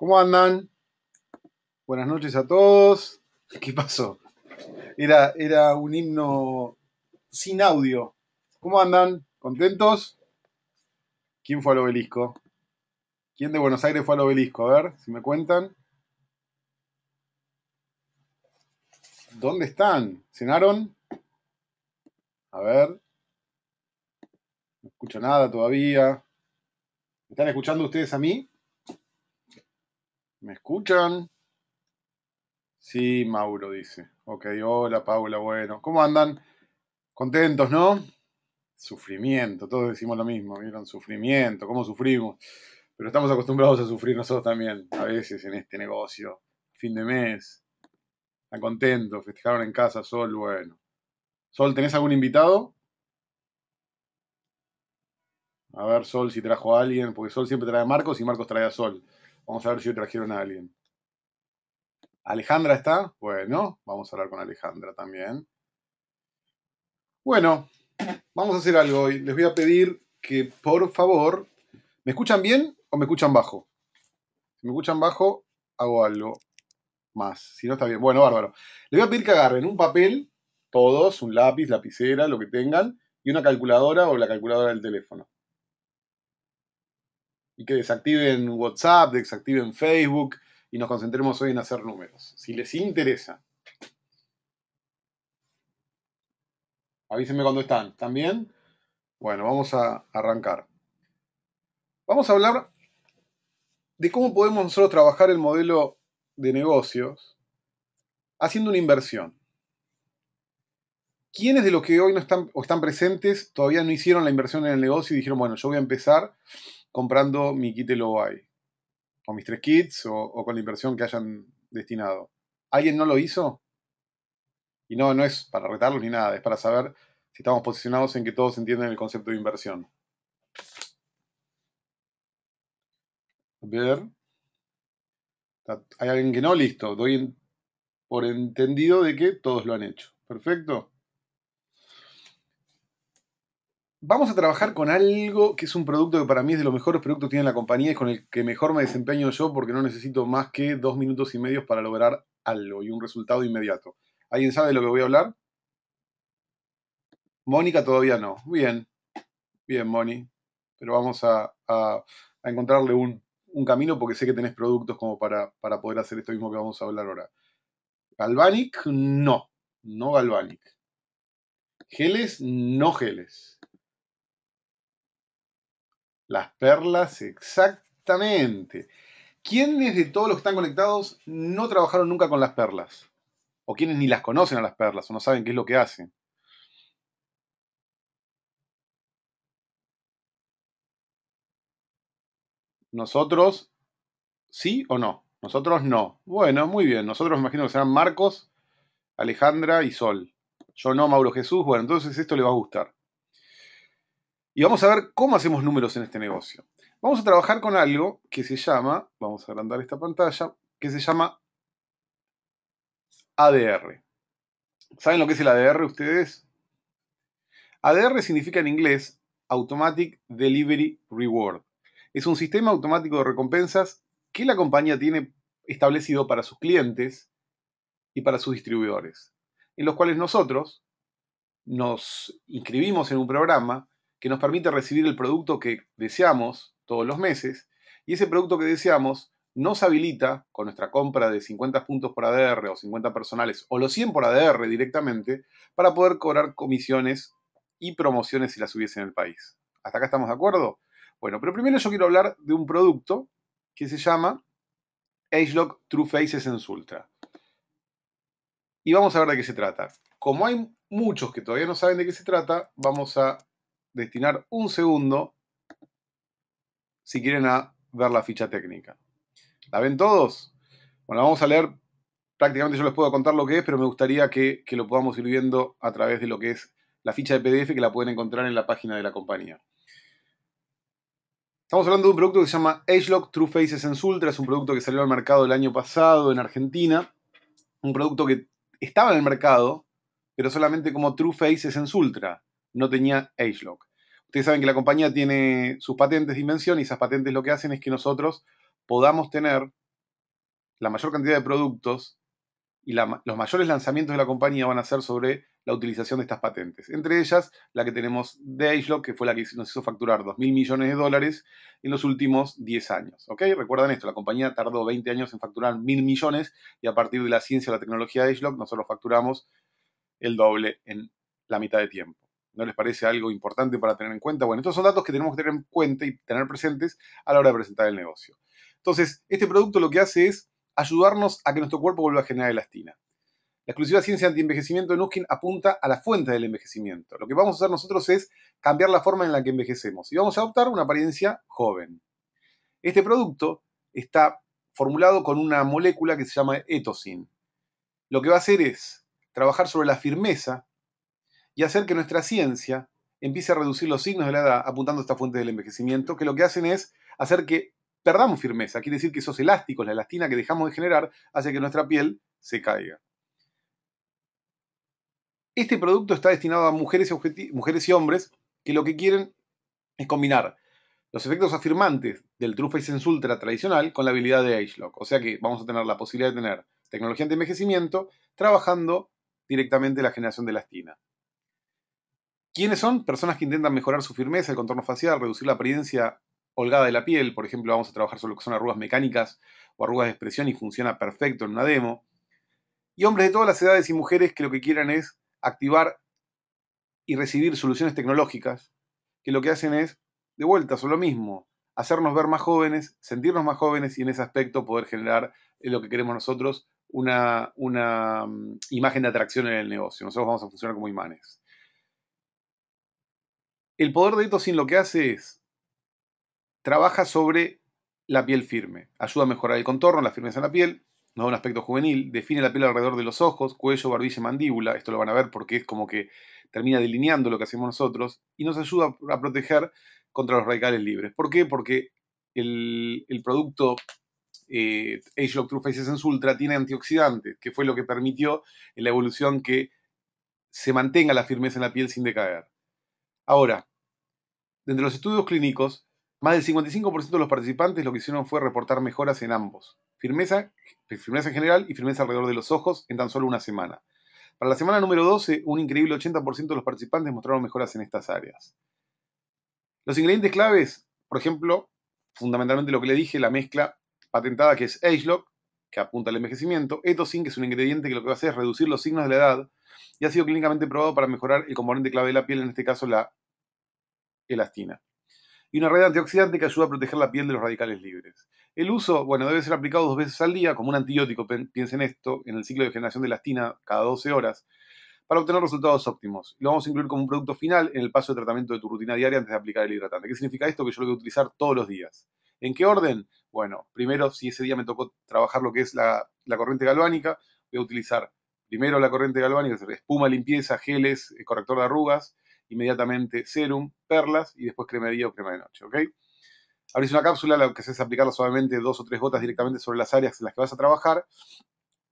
¿Cómo andan? Buenas noches a todos. ¿Qué pasó? Era, era un himno sin audio. ¿Cómo andan? ¿Contentos? ¿Quién fue al obelisco? ¿Quién de Buenos Aires fue al obelisco? A ver, si me cuentan. ¿Dónde están? ¿Cenaron? A ver. No escucho nada todavía. están escuchando ustedes a mí? ¿Me escuchan? Sí, Mauro dice. Ok, hola Paula, bueno. ¿Cómo andan? Contentos, ¿no? Sufrimiento, todos decimos lo mismo, ¿vieron? Sufrimiento, ¿cómo sufrimos? Pero estamos acostumbrados a sufrir nosotros también, a veces en este negocio. Fin de mes, están contentos, festejaron en casa, Sol, bueno. Sol, ¿tenés algún invitado? A ver, Sol, si trajo a alguien, porque Sol siempre trae a Marcos y Marcos trae a Sol. Vamos a ver si trajeron a alguien. ¿Alejandra está? Bueno, vamos a hablar con Alejandra también. Bueno, vamos a hacer algo hoy. Les voy a pedir que por favor, ¿me escuchan bien o me escuchan bajo? Si me escuchan bajo, hago algo más. Si no está bien, bueno, bárbaro. Les voy a pedir que agarren un papel, todos, un lápiz, lapicera, lo que tengan, y una calculadora o la calculadora del teléfono y que desactiven WhatsApp, desactiven Facebook y nos concentremos hoy en hacer números. Si les interesa. Avísenme cuando están. ¿Están bien? Bueno, vamos a arrancar. Vamos a hablar de cómo podemos nosotros trabajar el modelo de negocios haciendo una inversión. ¿Quiénes de los que hoy no están o están presentes todavía no hicieron la inversión en el negocio y dijeron, bueno, yo voy a empezar comprando mi kit de o mis tres kits, o, o, con la inversión que hayan destinado. ¿Alguien no lo hizo? Y no, no es para retarlos ni nada, es para saber si estamos posicionados en que todos entiendan el concepto de inversión. A ver. Hay alguien que no, listo. Doy por entendido de que todos lo han hecho. Perfecto. Vamos a trabajar con algo que es un producto que para mí es de los mejores productos que tiene la compañía y con el que mejor me desempeño yo porque no necesito más que dos minutos y medio para lograr algo y un resultado inmediato. ¿Alguien sabe de lo que voy a hablar? Mónica todavía no. Bien, bien, Moni. Pero vamos a, encontrarle un, camino porque sé que tenés productos como para, para poder hacer esto mismo que vamos a hablar ahora. Galvanic, no. No Galvanic. Geles, no geles. Las perlas, exactamente. ¿Quiénes de todos los que están conectados no trabajaron nunca con las perlas? ¿O quienes ni las conocen a las perlas o no saben qué es lo que hacen? Nosotros, ¿sí o no? Nosotros no. Bueno, muy bien. Nosotros me imagino que serán Marcos, Alejandra y Sol. Yo no, Mauro Jesús. Bueno, entonces esto le va a gustar. Y vamos a ver cómo hacemos números en este negocio. Vamos a trabajar con algo que se llama, vamos a agrandar esta pantalla, que se llama ADR. ¿Saben lo que es el ADR ustedes? ADR significa en inglés Automatic Delivery Reward. Es un sistema automático de recompensas que la compañía tiene establecido para sus clientes y para sus distribuidores, en los cuales nosotros nos inscribimos en un programa que nos permite recibir el producto que deseamos todos los meses y ese producto que deseamos nos habilita con nuestra compra de 50 puntos por ADR o 50 personales o los 100 por ADR directamente para poder cobrar comisiones y promociones si las hubiese en el país. ¿Hasta acá estamos de acuerdo? Bueno, pero primero yo quiero hablar de un producto que se llama AgeLock True Faces en Ultra. Y vamos a ver de qué se trata. Como hay muchos que todavía no saben de qué se trata, vamos a destinar un segundo si quieren a ver la ficha técnica. ¿La ven todos? Bueno, vamos a leer, prácticamente yo les puedo contar lo que es, pero me gustaría que, lo podamos ir viendo a través de lo que es la ficha de PDF que la pueden encontrar en la página de la compañía. Estamos hablando de un producto que se llama AgeLock True Faces en Ultra, es un producto que salió al mercado el año pasado en Argentina, un producto que estaba en el mercado, pero solamente como True Faces en Ultra no tenía ageLock. Ustedes saben que la compañía tiene sus patentes de invención y esas patentes lo que hacen es que nosotros podamos tener la mayor cantidad de productos y los mayores lanzamientos de la compañía van a ser sobre la utilización de estas patentes. Entre ellas, la que tenemos de AgeLock, que fue la que nos hizo facturar 2 mil millones de dólares en los últimos 10 años. Recuerden Recuerdan esto, la compañía tardó 20 años en facturar mil millones y a partir de la ciencia y la tecnología de AgeLock, nosotros facturamos el doble en la mitad de tiempo. ¿No les parece algo importante para tener en cuenta? Bueno, estos son datos que tenemos que tener en cuenta y tener presentes a la hora de presentar el negocio. Entonces, este producto lo que hace es ayudarnos a que nuestro cuerpo vuelva a generar elastina. La exclusiva ciencia antienvejecimiento de Nuskin apunta a la fuente del envejecimiento. Lo que vamos a hacer nosotros es cambiar la forma en la que envejecemos y vamos a adoptar una apariencia joven. Este producto está formulado con una molécula que se llama etosin. Lo que va a hacer es trabajar sobre la firmeza y hacer que nuestra ciencia empiece a reducir los signos de la edad apuntando a esta fuente del envejecimiento, que lo que hacen es hacer que perdamos firmeza, quiere decir que esos elásticos, la elastina que dejamos de generar, hace que nuestra piel se caiga. Este producto está destinado a mujeres y, hombres que lo que quieren es combinar los efectos afirmantes del True Face Ultra tradicional con la habilidad de AgeLock. O sea que vamos a tener la posibilidad de tener tecnología de envejecimiento trabajando directamente la generación de elastina. ¿Quiénes son? Personas que intentan mejorar su firmeza, el contorno facial, reducir la apariencia holgada de la piel. Por ejemplo, vamos a trabajar sobre lo que son arrugas mecánicas o arrugas de expresión y funciona perfecto en una demo. Y hombres de todas las edades y mujeres que lo que quieran es activar y recibir soluciones tecnológicas que lo que hacen es, de vuelta, son lo mismo, hacernos ver más jóvenes, sentirnos más jóvenes y en ese aspecto poder generar eh, lo que queremos nosotros, una, una mm, imagen de atracción en el negocio. Nosotros vamos a funcionar como imanes. El poder de sin lo que hace es, trabaja sobre la piel firme, ayuda a mejorar el contorno, la firmeza en la piel, nos da un aspecto juvenil, define la piel alrededor de los ojos, cuello, barbilla y mandíbula, esto lo van a ver porque es como que termina delineando lo que hacemos nosotros, y nos ayuda a proteger contra los radicales libres. ¿Por qué? Porque el, producto eh, Age Lock True Faces en Ultra tiene antioxidantes, que fue lo que permitió en la evolución que se mantenga la firmeza en la piel sin decaer. Ahora, entre los estudios clínicos, más del 55% de los participantes lo que hicieron fue reportar mejoras en ambos, firmeza, firmeza en general y firmeza alrededor de los ojos en tan solo una semana. Para la semana número 12, un increíble 80% de los participantes mostraron mejoras en estas áreas. Los ingredientes claves, por ejemplo, fundamentalmente lo que le dije, la mezcla patentada que es AgeLock, que apunta al envejecimiento, Etosin, que es un ingrediente que lo que hace es reducir los signos de la edad, y ha sido clínicamente probado para mejorar el componente clave de la piel, en este caso la elastina. Y una red antioxidante que ayuda a proteger la piel de los radicales libres. El uso, bueno, debe ser aplicado dos veces al día, como un antibiótico, piensen esto, en el ciclo de generación de elastina cada 12 horas, para obtener resultados óptimos. Lo vamos a incluir como un producto final en el paso de tratamiento de tu rutina diaria antes de aplicar el hidratante. ¿Qué significa esto? Que yo lo voy a utilizar todos los días. ¿En qué orden? Bueno, primero, si ese día me tocó trabajar lo que es la, la corriente galvánica, voy a utilizar primero la corriente galvánica, espuma, limpieza, geles, eh, corrector de arrugas, inmediatamente serum, perlas y después crema de día o crema de noche, ¿ok? Abrís una cápsula, lo que haces es aplicarla solamente dos o tres gotas directamente sobre las áreas en las que vas a trabajar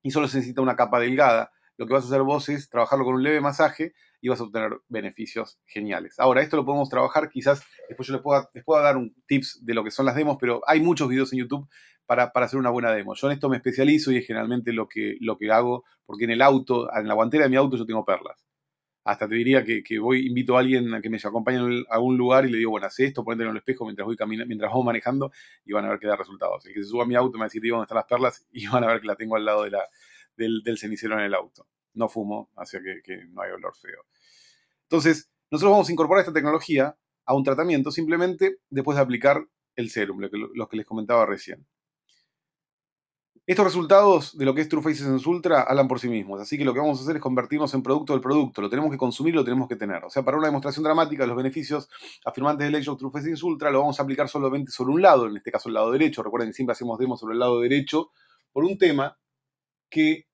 y solo se necesita una capa delgada. Lo que vas a hacer vos es trabajarlo con un leve masaje y vas a obtener beneficios geniales. Ahora, esto lo podemos trabajar, quizás después yo les pueda, les pueda dar un tips de lo que son las demos, pero hay muchos videos en YouTube para, para, hacer una buena demo. Yo en esto me especializo y es generalmente lo que, lo que hago, porque en el auto, en la guantera de mi auto yo tengo perlas hasta te diría que, voy, invito a alguien a que me acompañe a algún lugar y le digo, bueno, haz esto, ponete en el espejo mientras voy caminando, mientras voy manejando y van a ver que da resultados. El que se suba a mi auto me va a decir, dónde están las perlas y van a ver que la tengo al lado de del, cenicero en el auto. No fumo, así que, no hay olor feo. Entonces, nosotros vamos a incorporar esta tecnología a un tratamiento simplemente después de aplicar el sérum, lo lo que les comentaba recién. Estos resultados de lo que es True Faces en Ultra hablan por sí mismos, así que lo que vamos a hacer es convertirnos en producto del producto, lo tenemos que consumir, lo tenemos que tener. O sea, para una demostración dramática de los beneficios afirmantes del hecho True Faces en lo vamos a aplicar solamente sobre un lado, en este caso el lado derecho. Recuerden que siempre hacemos demos sobre el lado derecho por un tema que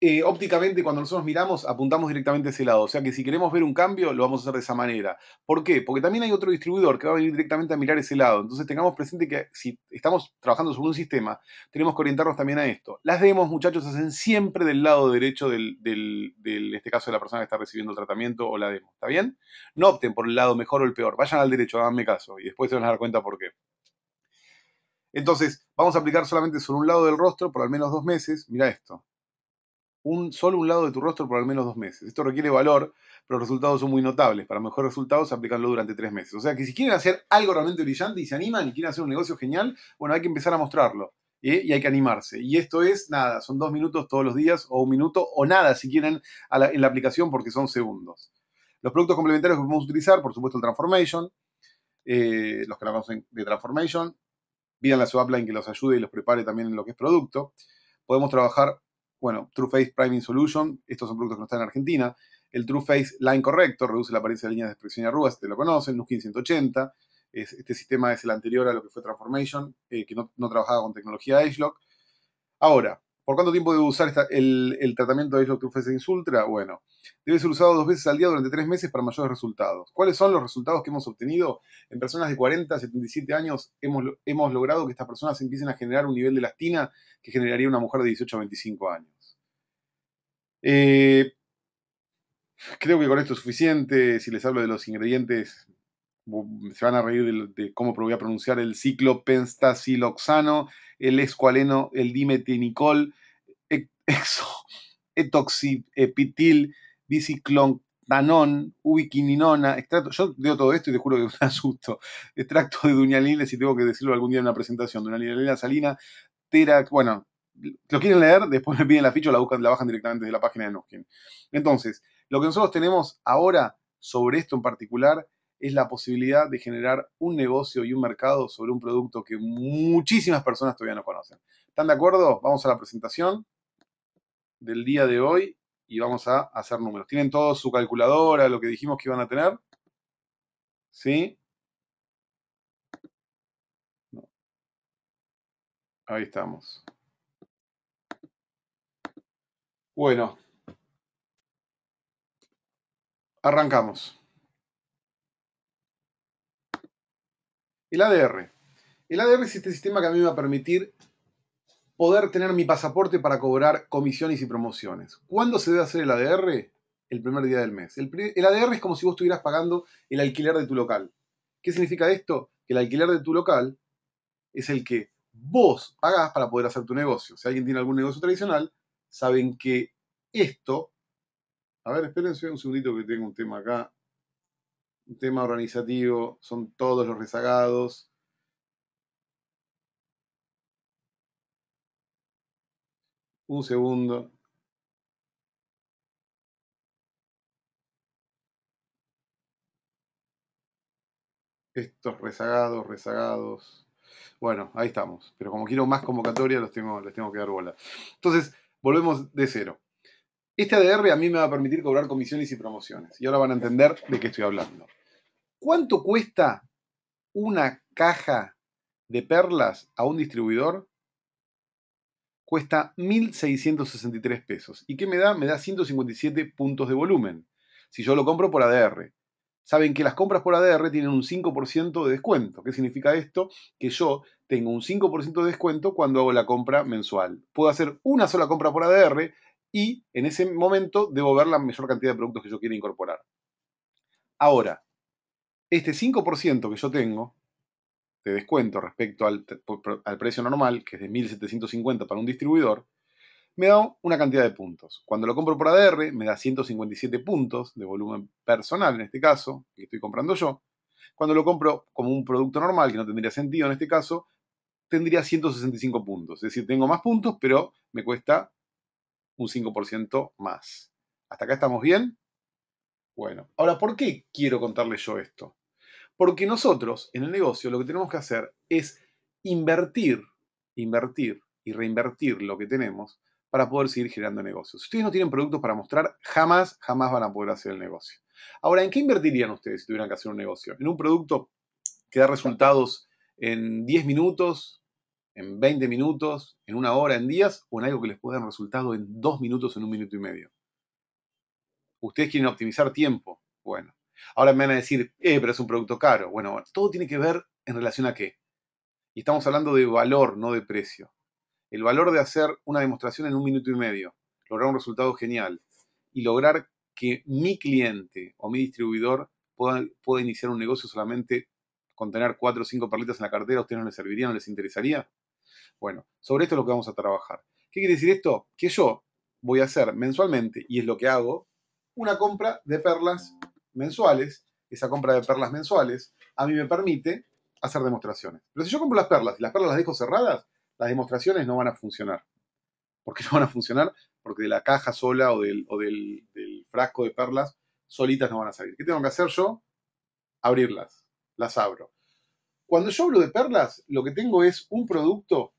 eh, ópticamente cuando nosotros miramos apuntamos directamente a ese lado. O sea que si queremos ver un cambio lo vamos a hacer de esa manera. ¿Por qué? Porque también hay otro distribuidor que va a venir directamente a mirar ese lado. Entonces tengamos presente que si estamos trabajando sobre un sistema tenemos que orientarnos también a esto. Las demos muchachos hacen siempre del lado derecho del, del, este caso de la persona que está recibiendo el tratamiento o la demo. ¿Está bien? No opten por el lado mejor o el peor. Vayan al derecho, háganme caso y después se van a dar cuenta por qué. Entonces, vamos a aplicar solamente sobre un lado del rostro por al menos dos meses. Mira esto un, solo un lado de tu rostro por al menos dos meses. Esto requiere valor, pero los resultados son muy notables. Para mejores resultados, aplicarlo durante tres meses. O sea que si quieren hacer algo realmente brillante y se animan y quieren hacer un negocio genial, bueno, hay que empezar a mostrarlo. ¿eh? Y hay que animarse. Y esto es nada, son dos minutos todos los días o un minuto o nada si quieren en la aplicación porque son segundos. Los productos complementarios que podemos utilizar, por supuesto, el Transformation, eh, los que la conocen de Transformation, pidan la su que los ayude y los prepare también en lo que es producto. Podemos trabajar bueno, TrueFace Priming Solution, estos son productos que no están en Argentina. El TrueFace Line Corrector reduce la apariencia de líneas de expresión y arrugas, te lo conocen, Nuskin 1.580. este sistema es el anterior a lo que fue Transformation, eh, que no, trabajaba con tecnología E-Lock. Ahora, ¿Por cuánto tiempo debe usar el, tratamiento de Hydrotrufesins insultra? Bueno, debe ser usado dos veces al día durante tres meses para mayores resultados. ¿Cuáles son los resultados que hemos obtenido? En personas de 40 a 77 años hemos, logrado que estas personas empiecen a generar un nivel de elastina que generaría una mujer de 18 a 25 años. Eh, creo que con esto es suficiente. Si les hablo de los ingredientes, se van a reír de, cómo voy a pronunciar el pentasiloxano, el escualeno, el dimetinicol, exo, etoxipetil, biciclontanón, ubiquininona, extracto. Yo leo todo esto y te juro que es un asusto. Extracto de duñalina, si tengo que decirlo algún día en una presentación. Duñalina, salina, tera, bueno, lo quieren leer, después me piden la ficha la, la bajan directamente de la página de Nuskin. Entonces, lo que nosotros tenemos ahora sobre esto en particular es la posibilidad de generar un negocio y un mercado sobre un producto que muchísimas personas todavía no conocen. ¿Están de acuerdo? Vamos a la presentación del día de hoy y vamos a hacer números. ¿Tienen todos su calculadora, lo que dijimos que iban a tener? ¿Sí? Ahí estamos. Bueno, arrancamos. El ADR. El ADR es este sistema que a mí me va a permitir poder tener mi pasaporte para cobrar comisiones y promociones. ¿Cuándo se debe hacer el ADR? El primer día del mes. El, ADR es como si vos estuvieras pagando el alquiler de tu local. ¿Qué significa esto? Que el alquiler de tu local es el que vos pagás para poder hacer tu negocio. Si alguien tiene algún negocio tradicional, saben que esto... A ver, espérense un segundito que tengo un tema acá un tema organizativo, son todos los rezagados. Un segundo. Estos rezagados, rezagados. Bueno, ahí estamos. Pero como quiero más convocatoria, los tengo, les tengo que dar bola. Entonces, volvemos de cero. Este ADR a mí me va a permitir cobrar comisiones y promociones. Y ahora van a entender de qué estoy hablando. ¿Cuánto cuesta una caja de perlas a un distribuidor? Cuesta 1.663 pesos. ¿Y qué me da? Me da 157 puntos de volumen. Si yo lo compro por ADR. Saben que las compras por ADR tienen un 5% de descuento. ¿Qué significa esto? Que yo tengo un 5% de descuento cuando hago la compra mensual. Puedo hacer una sola compra por ADR y en ese momento debo ver la mayor cantidad de productos que yo quiera incorporar. Ahora, este 5% que yo tengo de descuento respecto al, precio normal, que es de 1750 para un distribuidor, me da una cantidad de puntos. Cuando lo compro por ADR, me da 157 puntos de volumen personal, en este caso, que estoy comprando yo. Cuando lo compro como un producto normal, que no tendría sentido en este caso, tendría 165 puntos. Es decir, tengo más puntos, pero me cuesta un 5% más. ¿Hasta acá estamos bien? Bueno, ahora, ¿por qué quiero contarles yo esto? Porque nosotros en el negocio lo que tenemos que hacer es invertir, invertir y reinvertir lo que tenemos para poder seguir generando negocios. Si ustedes no tienen productos para mostrar, jamás, jamás van a poder hacer el negocio. Ahora, ¿en qué invertirían ustedes si tuvieran que hacer un negocio? ¿En un producto que da resultados en 10 minutos, en 20 minutos, en una hora, en días, o en algo que les pueda dar resultado en 2 minutos, en un minuto y medio? Ustedes quieren optimizar tiempo. Bueno, ahora me van a decir, eh, pero es un producto caro. Bueno, todo tiene que ver en relación a qué. Y estamos hablando de valor, no de precio. El valor de hacer una demostración en un minuto y medio, lograr un resultado genial y lograr que mi cliente o mi distribuidor pueda, iniciar un negocio solamente con tener cuatro o cinco perlitas en la cartera, ¿a ustedes no les serviría, no les interesaría? Bueno, sobre esto es lo que vamos a trabajar. ¿Qué quiere decir esto? Que yo voy a hacer mensualmente, y es lo que hago, una compra de perlas mensuales. Esa compra de perlas mensuales a mí me permite hacer demostraciones. Pero si yo compro las perlas y las perlas las dejo cerradas, las demostraciones no van a funcionar. ¿Por qué no van a funcionar? Porque de la caja sola o del, frasco de perlas solitas no van a salir. ¿Qué tengo que hacer yo? Abrirlas. Las abro. Cuando yo hablo de perlas, lo que tengo es un producto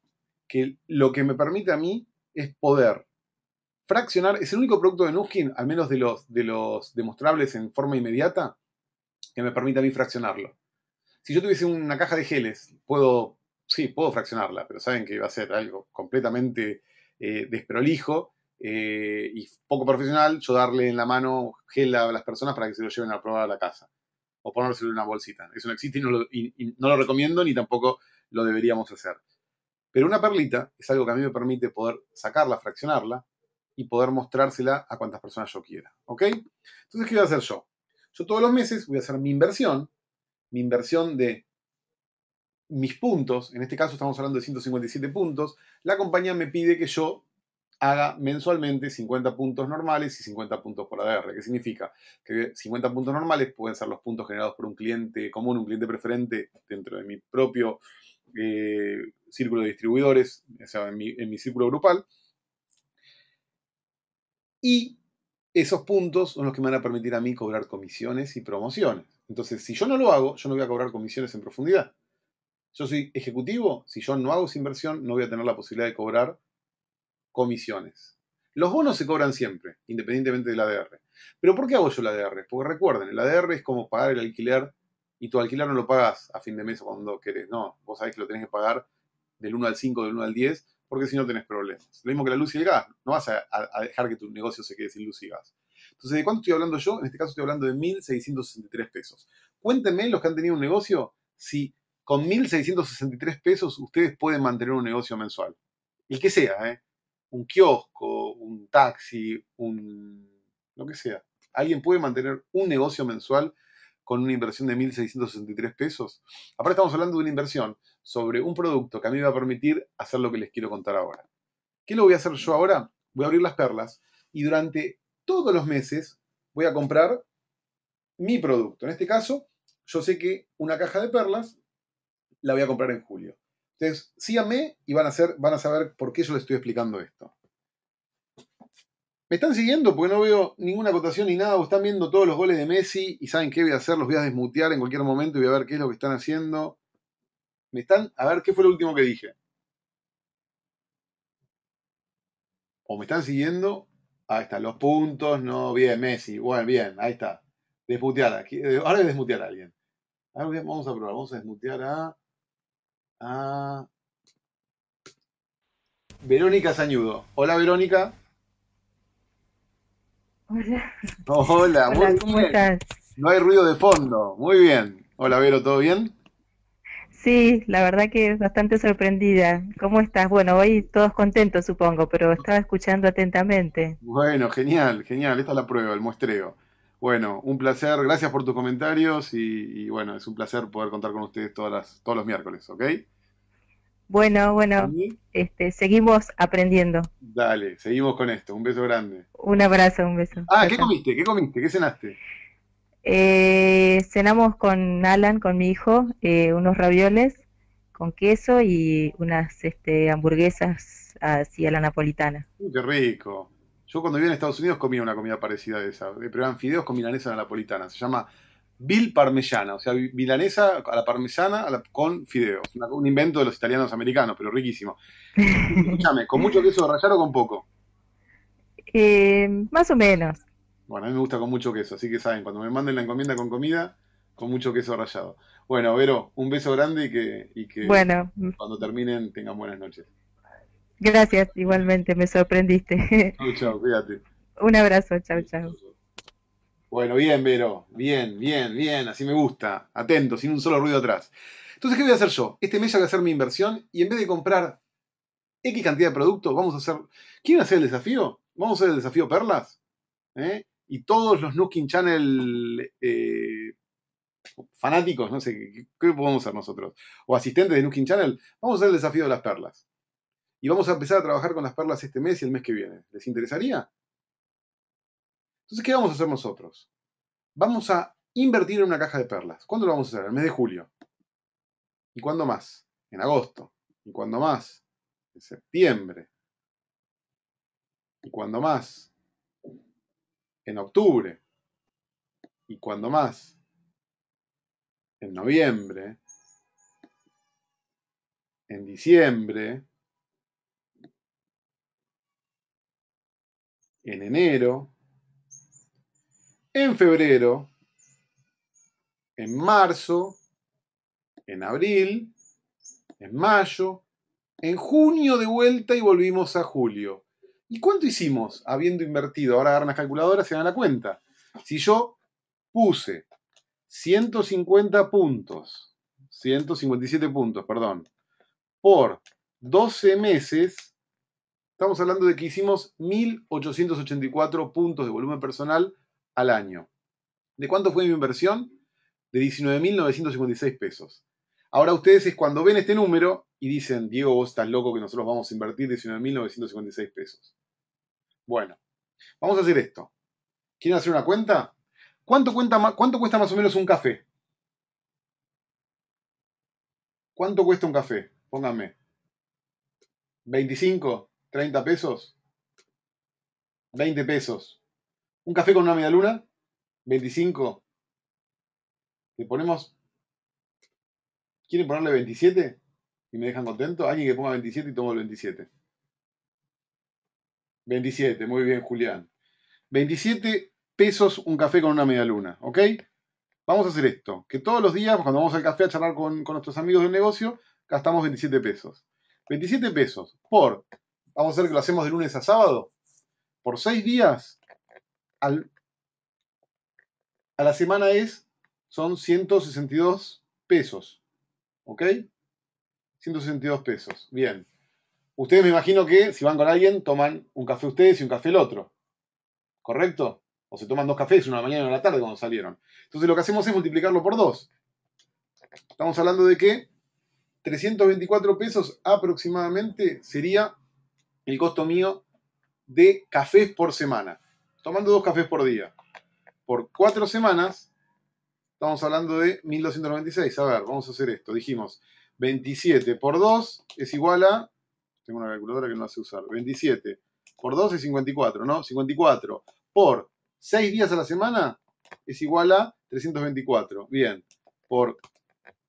que lo que me permite a mí es poder fraccionar es el único producto de Nuskin, al menos de los, demostrables en forma inmediata, que me permite a mí fraccionarlo. Si yo tuviese una caja de geles, puedo, sí, puedo fraccionarla, pero saben que va a ser algo completamente eh, desprolijo eh, y poco profesional yo darle en la mano gel a las personas para que se lo lleven a probar a la casa o ponérselo en una bolsita. Eso no existe lo, y no lo recomiendo ni tampoco lo deberíamos hacer. Pero una perlita es algo que a mí me permite poder sacarla, fraccionarla, y poder mostrársela a cuantas personas yo quiera. ¿Ok? Entonces, ¿qué voy a hacer yo? Yo todos los meses voy a hacer mi inversión, mi inversión de mis puntos, en este caso estamos hablando de 157 puntos, la compañía me pide que yo haga mensualmente 50 puntos normales y 50 puntos por ADR. ¿Qué significa? Que 50 puntos normales pueden ser los puntos generados por un cliente común, un cliente preferente dentro de mi propio eh, círculo de distribuidores, o sea, en mi, en mi círculo grupal y esos puntos son los que me van a permitir a mí cobrar comisiones y promociones. Entonces, si yo no lo hago, yo no voy a cobrar comisiones en profundidad. Yo soy ejecutivo, si yo no hago esa inversión, no voy a tener la posibilidad de cobrar comisiones. Los bonos se cobran siempre, independientemente del ADR. ¿Pero por qué hago yo el ADR? Porque recuerden, el ADR es como pagar el alquiler y tu alquiler no lo pagas a fin de mes o cuando querés. No, vos sabés que lo tenés que pagar del 1 al 5, del 1 al 10, porque si no tenés problemas. Lo mismo que la luz y el gas, no vas a, dejar que tu negocio se quede sin luz y gas. Entonces, ¿de cuánto estoy hablando yo? En este caso estoy hablando de 1.663 pesos. Cuéntenme los que han tenido un negocio si con 1.663 pesos ustedes pueden mantener un negocio mensual. El que sea, ¿eh? Un kiosco, un taxi, un... lo que sea. ¿Alguien puede mantener un negocio mensual con una inversión de 1.663 pesos? Aparte estamos hablando de una inversión sobre un producto que a mí me va a permitir hacer lo que les quiero contar ahora. ¿Qué lo voy a hacer yo ahora? Voy a abrir las perlas y durante todos los meses voy a comprar mi producto. En este caso, yo sé que una caja de perlas la voy a comprar en julio. Entonces, síganme y van a, van a saber por qué yo les estoy explicando esto. ¿Me están siguiendo? Porque no veo ninguna acotación ni nada. O están viendo todos los goles de Messi y saben qué voy a hacer. Los voy a desmutear en cualquier momento y voy a ver qué es lo que están haciendo. Me están, a ver, ¿qué fue lo último que dije? ¿O me están siguiendo? Ahí están, los puntos, no, bien, Messi, bueno, bien, ahí está. Desmutear, aquí, ahora desmutear a alguien. vamos a probar, vamos a desmutear a... a Verónica Sañudo. Hola, Verónica. Hola. Hola, ¿cómo estás? No hay ruido de fondo. Muy bien. Hola, Vero, ¿todo bien? Sí, la verdad que bastante sorprendida. ¿Cómo estás? Bueno, hoy todos contentos, supongo, pero estaba escuchando atentamente. Bueno, genial, genial. Esta es la prueba, el muestreo. Bueno, un placer. Gracias por tus comentarios y, bueno, es un placer poder contar con ustedes todas todos los miércoles, ¿ok? Bueno, bueno, este, seguimos aprendiendo. Dale, seguimos con esto. Un beso grande. Un abrazo, un beso. Ah, ¿qué comiste? ¿Qué comiste? ¿Qué cenaste? Eh, cenamos con Alan, con mi hijo, eh, unos ravioles con queso y unas este, hamburguesas así a la napolitana. ¡Qué rico! Yo cuando vivía en Estados Unidos comía una comida parecida a esa, eh, pero eran fideos con milanesa a la napolitana. Se llama Bill parmesana o sea, milanesa a la parmesana con fideos. un invento de los italianos americanos, pero riquísimo. Escúchame, ¿con mucho queso de rallado o con poco? Eh, más o menos. Bueno, a mí me gusta con mucho queso, así que saben, cuando me manden la encomienda con comida, con mucho queso rallado. Bueno, Vero, un beso grande y que, cuando terminen tengan buenas noches. Gracias, igualmente, me sorprendiste. Chau, cuídate. Un abrazo, chau, chau. Bueno, bien, Vero, bien, bien, bien, así me gusta, atento, sin un solo ruido atrás. Entonces, ¿qué voy a hacer yo? Este mes voy a hacer mi inversión y en vez de comprar X cantidad de productos, vamos a hacer... a hacer el desafío? ¿Vamos a hacer el desafío Perlas? ¿Eh? y todos los Nukin Channel eh, fanáticos, no sé, ¿qué, podemos hacer nosotros? O asistentes de Nukin Channel, vamos a hacer el desafío de las perlas. Y vamos a empezar a trabajar con las perlas este mes y el mes que viene. ¿Les interesaría? Entonces, ¿qué vamos a hacer nosotros? Vamos a invertir en una caja de perlas. ¿Cuándo lo vamos a hacer? El mes de julio. ¿Y cuándo más? En agosto. ¿Y cuándo más? En septiembre. ¿Y cuándo más? en octubre y cuando más, en noviembre, en diciembre, en enero, en febrero, en marzo, en abril, en mayo, en junio de vuelta y volvimos a julio. ¿Y cuánto hicimos habiendo invertido? Ahora agarran las calculadoras se dan la cuenta. Si yo puse 150 puntos, 157 puntos, perdón, por 12 meses, estamos hablando de que hicimos 1.884 puntos de volumen personal al año. ¿De cuánto fue mi inversión? De 19.956 pesos. Ahora ustedes es cuando ven este número y dicen, Diego, vos estás loco que nosotros vamos a invertir 19.956 pesos. Bueno, vamos a hacer esto. ¿Quieren hacer una cuenta? ¿Cuánto, cuesta más o menos un café? ¿Cuánto cuesta un café? Pónganme. ¿25? ¿30 pesos? 20 pesos. ¿Un café con una media luna? 25. Le ponemos. ¿Quieren ponerle 27? ¿Y me dejan contento? Alguien que ponga 27 y tomo el 27. 27, muy bien, Julián. 27 pesos un café con una medialuna, ¿ok? Vamos a hacer esto, que todos los días, cuando vamos al café a charlar con, nuestros amigos del negocio, gastamos 27 pesos. 27 pesos por, vamos a hacer que lo hacemos de lunes a sábado, por 6 días, a la semana es, son 162 pesos, ¿ok? 162 pesos, bien. Ustedes me imagino que si van con alguien, toman un café ustedes y un café el otro. ¿Correcto? O se toman dos cafés, una mañana y una la tarde cuando salieron. Entonces lo que hacemos es multiplicarlo por dos. Estamos hablando de que 324 pesos aproximadamente sería el costo mío de cafés por semana. Tomando dos cafés por día. Por cuatro semanas, estamos hablando de 1296. A ver, vamos a hacer esto. Dijimos, 27 por 2 es igual a tengo una calculadora que no hace usar. 27 por 2 es 54, ¿no? 54 por 6 días a la semana es igual a 324. Bien, por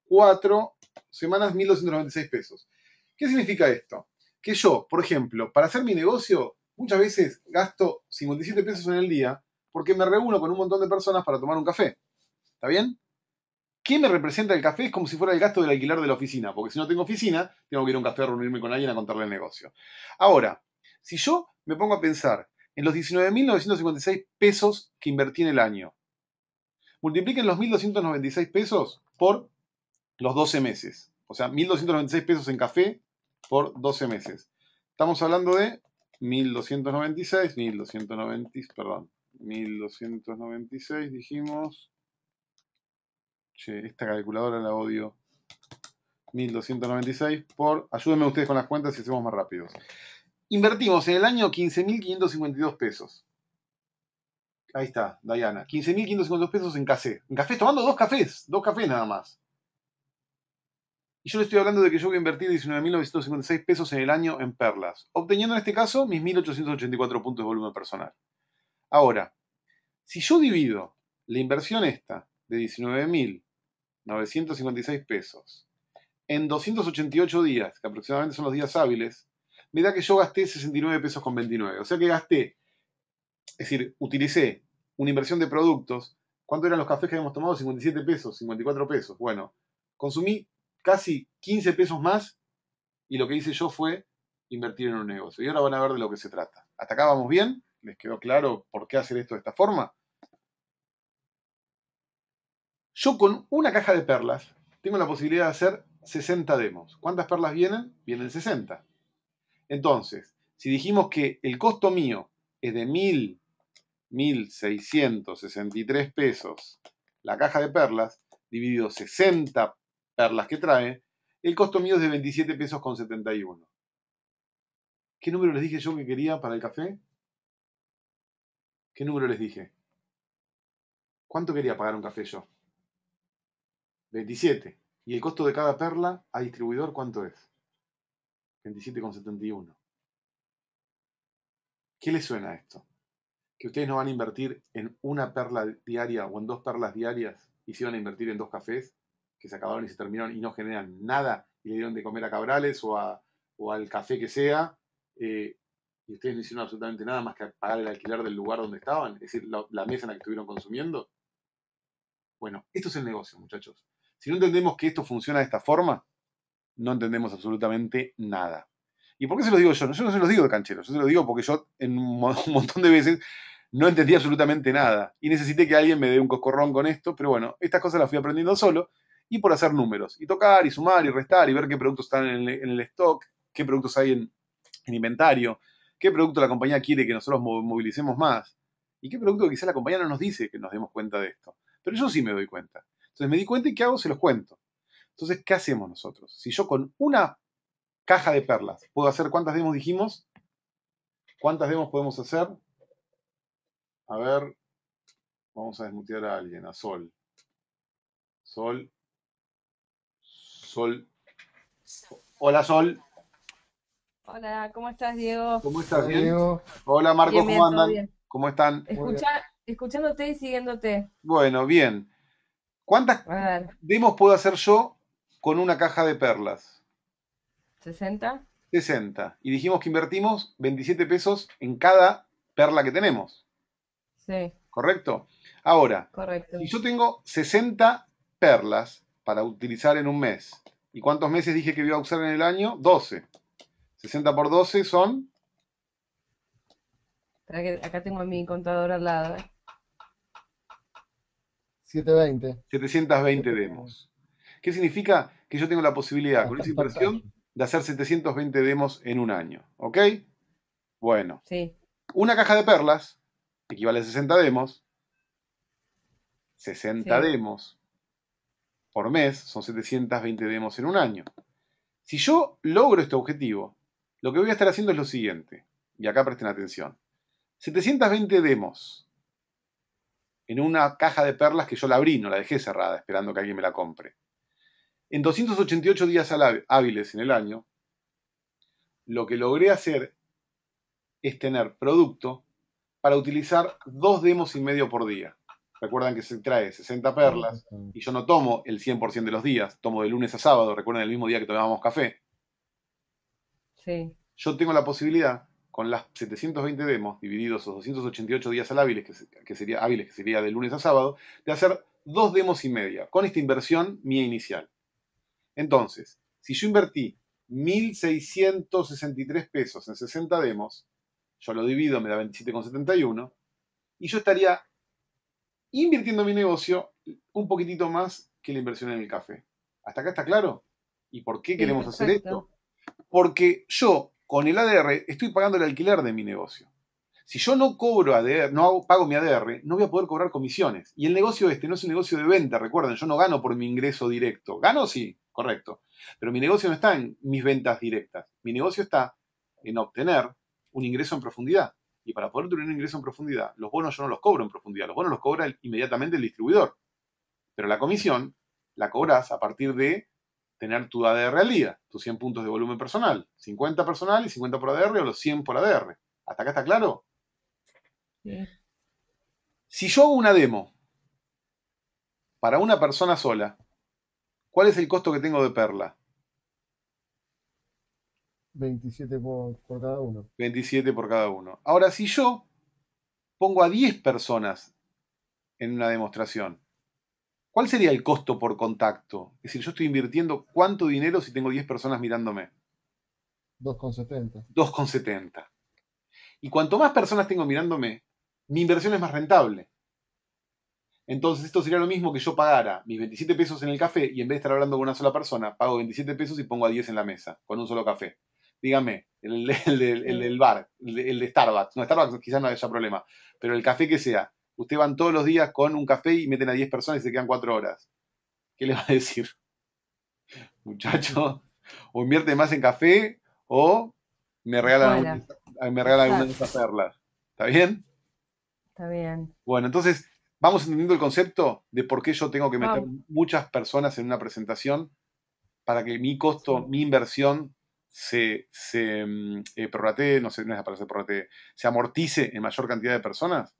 4 semanas, 1.296 pesos. ¿Qué significa esto? Que yo, por ejemplo, para hacer mi negocio, muchas veces gasto 57 pesos en el día porque me reúno con un montón de personas para tomar un café. ¿Está bien? ¿Qué me representa el café? Es como si fuera el gasto del alquiler de la oficina, porque si no tengo oficina, tengo que ir a un café a reunirme con alguien a contarle el negocio. Ahora, si yo me pongo a pensar en los 19.956 pesos que invertí en el año, multipliquen los 1.296 pesos por los 12 meses. O sea, 1.296 pesos en café por 12 meses. Estamos hablando de 1.296, 1.290, perdón, 1.296 dijimos esta calculadora la odio. 1296 por. Ayúdenme ustedes con las cuentas y hacemos más rápidos. Invertimos en el año 15.552 pesos. Ahí está, Diana. 15.552 pesos en café. En café, tomando dos cafés. Dos cafés nada más. Y yo le estoy hablando de que yo voy a invertir 19.956 pesos en el año en perlas. Obteniendo en este caso mis 1.884 puntos de volumen personal. Ahora, si yo divido la inversión esta de 19.000 956 pesos. En 288 días, que aproximadamente son los días hábiles, me da que yo gasté 69 pesos con 29. O sea que gasté, es decir, utilicé una inversión de productos. ¿Cuánto eran los cafés que habíamos tomado? 57 pesos, 54 pesos. Bueno, consumí casi 15 pesos más y lo que hice yo fue invertir en un negocio. Y ahora van a ver de lo que se trata. ¿Hasta acá vamos bien? ¿Les quedó claro por qué hacer esto de esta forma? Yo con una caja de perlas tengo la posibilidad de hacer 60 demos. ¿Cuántas perlas vienen? Vienen 60. Entonces, si dijimos que el costo mío es de 1000, 1.663 pesos la caja de perlas, dividido 60 perlas que trae, el costo mío es de 27 pesos con 71. ¿Qué número les dije yo que quería para el café? ¿Qué número les dije? ¿Cuánto quería pagar un café yo? 27. ¿Y el costo de cada perla a distribuidor cuánto es? 27,71. ¿Qué les suena a esto? ¿Que ustedes no van a invertir en una perla diaria o en dos perlas diarias y se van a invertir en dos cafés que se acabaron y se terminaron y no generan nada y le dieron de comer a Cabrales o, a, al café que sea? Eh, y ustedes no hicieron absolutamente nada más que pagar el alquiler del lugar donde estaban, es decir, la, la mesa en la que estuvieron consumiendo. Bueno, esto es el negocio, muchachos. Si no entendemos que esto funciona de esta forma, no entendemos absolutamente nada. ¿Y por qué se lo digo yo? Yo no se los digo de canchero, yo se los digo porque yo un montón de veces no entendí absolutamente nada y necesité que alguien me dé un cocorrón con esto, pero bueno, estas cosas las fui aprendiendo solo y por hacer números, y tocar, y sumar, y restar, y ver qué productos están en el, stock, qué productos hay en, en inventario, qué producto la compañía quiere que nosotros movilicemos más y qué producto quizás la compañía no nos dice que nos demos cuenta de esto. Pero yo sí me doy cuenta. Entonces me di cuenta y ¿qué hago? Se los cuento. Entonces, ¿qué hacemos nosotros? Si yo con una caja de perlas puedo hacer cuántas demos dijimos, ¿cuántas demos podemos hacer? A ver, vamos a desmutear a alguien, a Sol. Sol. Sol. Hola, Sol. Hola, ¿cómo estás, Diego? ¿Cómo estás, Diego? Hola, Marco, ¿cómo andan? ¿Cómo están? escuchándote y siguiéndote. Bueno, bien. ¿Cuántas demos puedo hacer yo con una caja de perlas? 60. 60. Y dijimos que invertimos 27 pesos en cada perla que tenemos. Sí. ¿Correcto? Ahora, Correcto. si yo tengo 60 perlas para utilizar en un mes, ¿y cuántos meses dije que iba a usar en el año? 12. 60 por 12 son... Acá tengo mi contador al lado. ¿eh? 720. 720 demos. ¿Qué significa? Que yo tengo la posibilidad, con esa inversión, de hacer 720 demos en un año. ¿Ok? Bueno. Sí. Una caja de perlas, equivale a 60 demos. 60 demos por mes son 720 demos en un año. Si yo logro este objetivo, lo que voy a estar haciendo es lo siguiente, y acá presten atención. 720 demos en una caja de perlas que yo la abrí, no la dejé cerrada, esperando que alguien me la compre. En 288 días hábiles en el año, lo que logré hacer es tener producto para utilizar dos demos y medio por día. Recuerdan que se trae 60 perlas y yo no tomo el 100% de los días, tomo de lunes a sábado, recuerden el mismo día que tomábamos café. Sí. Yo tengo la posibilidad con las 720 demos divididos esos 288 días hábiles que, sería hábiles que sería de lunes a sábado de hacer dos demos y media con esta inversión mía inicial entonces si yo invertí 1663 pesos en 60 demos yo lo divido me da 27,71 y yo estaría invirtiendo mi negocio un poquitito más que la inversión en el café hasta acá está claro y por qué queremos hacer esto porque yo con el ADR estoy pagando el alquiler de mi negocio. Si yo no cobro ADR, no pago mi ADR, no voy a poder cobrar comisiones. Y el negocio este no es un negocio de venta, recuerden, yo no gano por mi ingreso directo. Gano sí, correcto. Pero mi negocio no está en mis ventas directas. Mi negocio está en obtener un ingreso en profundidad. Y para poder tener un ingreso en profundidad, los bonos yo no los cobro en profundidad, los bonos los cobra inmediatamente el distribuidor. Pero la comisión la cobras a partir de tener tu ADR al día, tus 100 puntos de volumen personal, 50 personal y 50 por ADR o los 100 por ADR. ¿Hasta acá está claro? Si yo hago una demo para una persona sola, ¿cuál es el costo que tengo de perla? 27 por, cada uno. 27 por cada uno. Ahora, si yo pongo a 10 personas en una demostración, ¿Cuál sería el costo por contacto? Es decir, yo estoy invirtiendo cuánto dinero si tengo 10 personas mirándome. 2,70. 2,70. Y cuanto más personas tengo mirándome, mi inversión es más rentable. Entonces esto sería lo mismo que yo pagara mis 27 pesos en el café y en vez de estar hablando con una sola persona, pago 27 pesos y pongo a 10 en la mesa, con un solo café. Dígame, el, del bar, el, de Starbucks. No, Starbucks quizás no haya problema, pero el café que sea, Usted van todos los días con un café y meten a 10 personas y se quedan 4 horas. ¿Qué le va a decir? Muchacho, o invierte más en café o me regalan, una de esas ah, perlas. ¿Está bien? Está bien. Bueno, entonces vamos entendiendo el concepto de por qué yo tengo que meter muchas personas en una presentación para que mi costo, mi inversión se, se mm, eh, prorratee, no sé, no es para prorratee, se amortice en mayor cantidad de personas.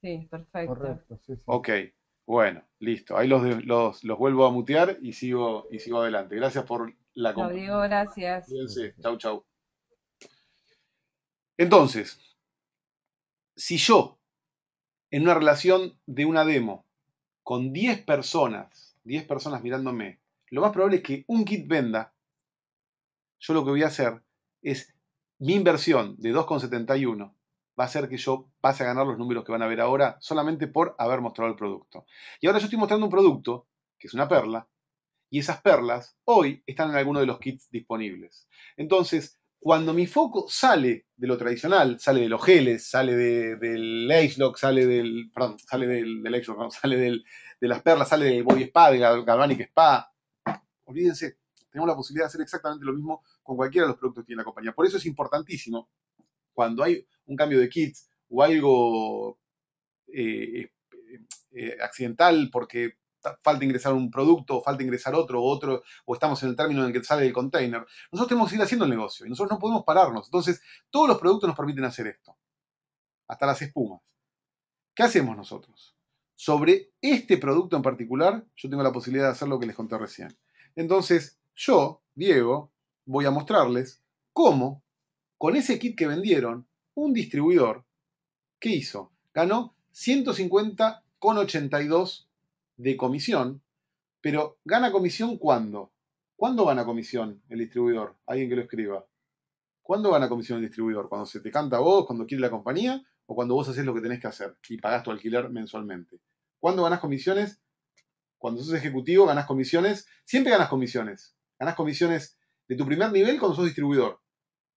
Sí, perfecto. Ok, bueno, listo. Ahí los, los, los, vuelvo a mutear y sigo, y sigo adelante. Gracias por la compañía. digo, gracias. Cuídense. Chau, chau. Entonces, si yo, en una relación de una demo, con 10 personas, 10 personas mirándome, lo más probable es que un kit venda, yo lo que voy a hacer es mi inversión de 2,71 va a ser que yo pase a ganar los números que van a ver ahora solamente por haber mostrado el producto. Y ahora yo estoy mostrando un producto, que es una perla, y esas perlas hoy están en alguno de los kits disponibles. Entonces, cuando mi foco sale de lo tradicional, sale de los geles, sale del lock sale del, sale del, del sale de las perlas, sale del body spa, del galvanic spa, olvídense, tenemos la posibilidad de hacer exactamente lo mismo con cualquiera de los productos que tiene la compañía. Por eso es importantísimo cuando hay un cambio de kits o algo eh, eh, eh, accidental porque falta ingresar un producto, o falta ingresar otro, o otro, o estamos en el término en el que sale el container. Nosotros tenemos que ir haciendo el negocio y nosotros no podemos pararnos. Entonces, todos los productos nos permiten hacer esto, hasta las espumas. ¿Qué hacemos nosotros? Sobre este producto en particular, yo tengo la posibilidad de hacer lo que les conté recién. Entonces, yo, Diego, voy a mostrarles cómo, con ese kit que vendieron, un distribuidor ¿qué hizo, ganó 150,82 de comisión, pero gana comisión cuándo? ¿Cuándo gana comisión el distribuidor? Alguien que lo escriba. ¿Cuándo gana comisión el distribuidor? ¿Cuando se te canta a vos, cuando quiere la compañía o cuando vos haces lo que tenés que hacer y pagás tu alquiler mensualmente? ¿Cuándo ganas comisiones? Cuando sos ejecutivo ganas comisiones. Siempre ganas comisiones. ganas comisiones de tu primer nivel cuando sos distribuidor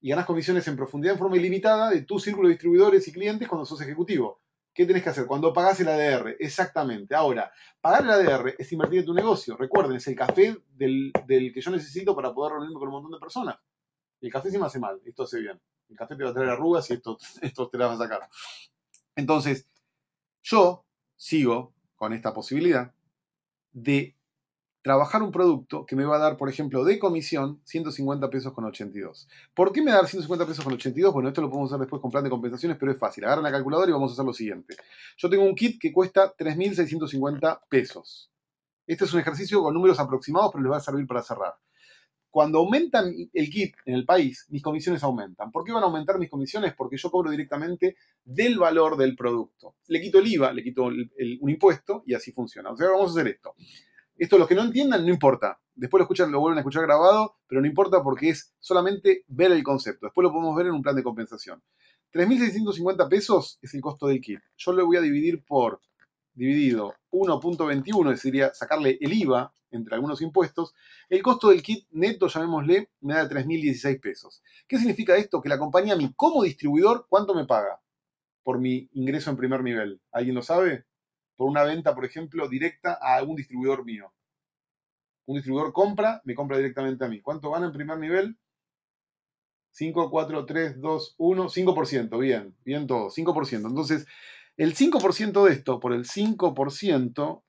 y ganas comisiones en profundidad en forma ilimitada de tu círculo de distribuidores y clientes cuando sos ejecutivo. ¿Qué tenés que hacer? Cuando pagás el ADR, exactamente. Ahora, pagar el ADR es invertir en tu negocio. Recuerden, es el café del, que yo necesito para poder reunirme con un montón de personas. El café sí me hace mal, esto hace bien. El café te va a traer arrugas y esto, esto te la va a sacar. Entonces, yo sigo con esta posibilidad de trabajar un producto que me va a dar, por ejemplo, de comisión 150 pesos con 82. ¿Por qué me dar 150 pesos con 82? Bueno, esto lo podemos hacer después con plan de compensaciones, pero es fácil. Agarran la calculadora y vamos a hacer lo siguiente. Yo tengo un kit que cuesta 3.650 pesos. Este es un ejercicio con números aproximados, pero les va a servir para cerrar. Cuando aumentan el kit en el país, mis comisiones aumentan. ¿Por qué van a aumentar mis comisiones? Porque yo cobro directamente del valor del producto. Le quito el IVA, le quito un impuesto y así funciona. O sea, vamos a hacer esto. Esto, los que no entiendan, no importa. Después lo escuchan, lo vuelven a escuchar grabado, pero no importa porque es solamente ver el concepto. Después lo podemos ver en un plan de compensación. 3.650 pesos es el costo del kit. Yo lo voy a dividir por dividido 1.21, es decir, sacarle el IVA entre algunos impuestos, el costo del kit neto, llamémosle, me da 3.016 pesos. ¿Qué significa esto? Que la compañía a mí como distribuidor, ¿cuánto me paga por mi ingreso en primer nivel? ¿Alguien lo sabe? por una venta, por ejemplo, directa a algún distribuidor mío. Un distribuidor compra, me compra directamente a mí. ¿Cuánto van en primer nivel? 5, 4, 3, 2, 1, 5%. Bien, bien todo, 5%. Entonces, el 5% de esto por el 5%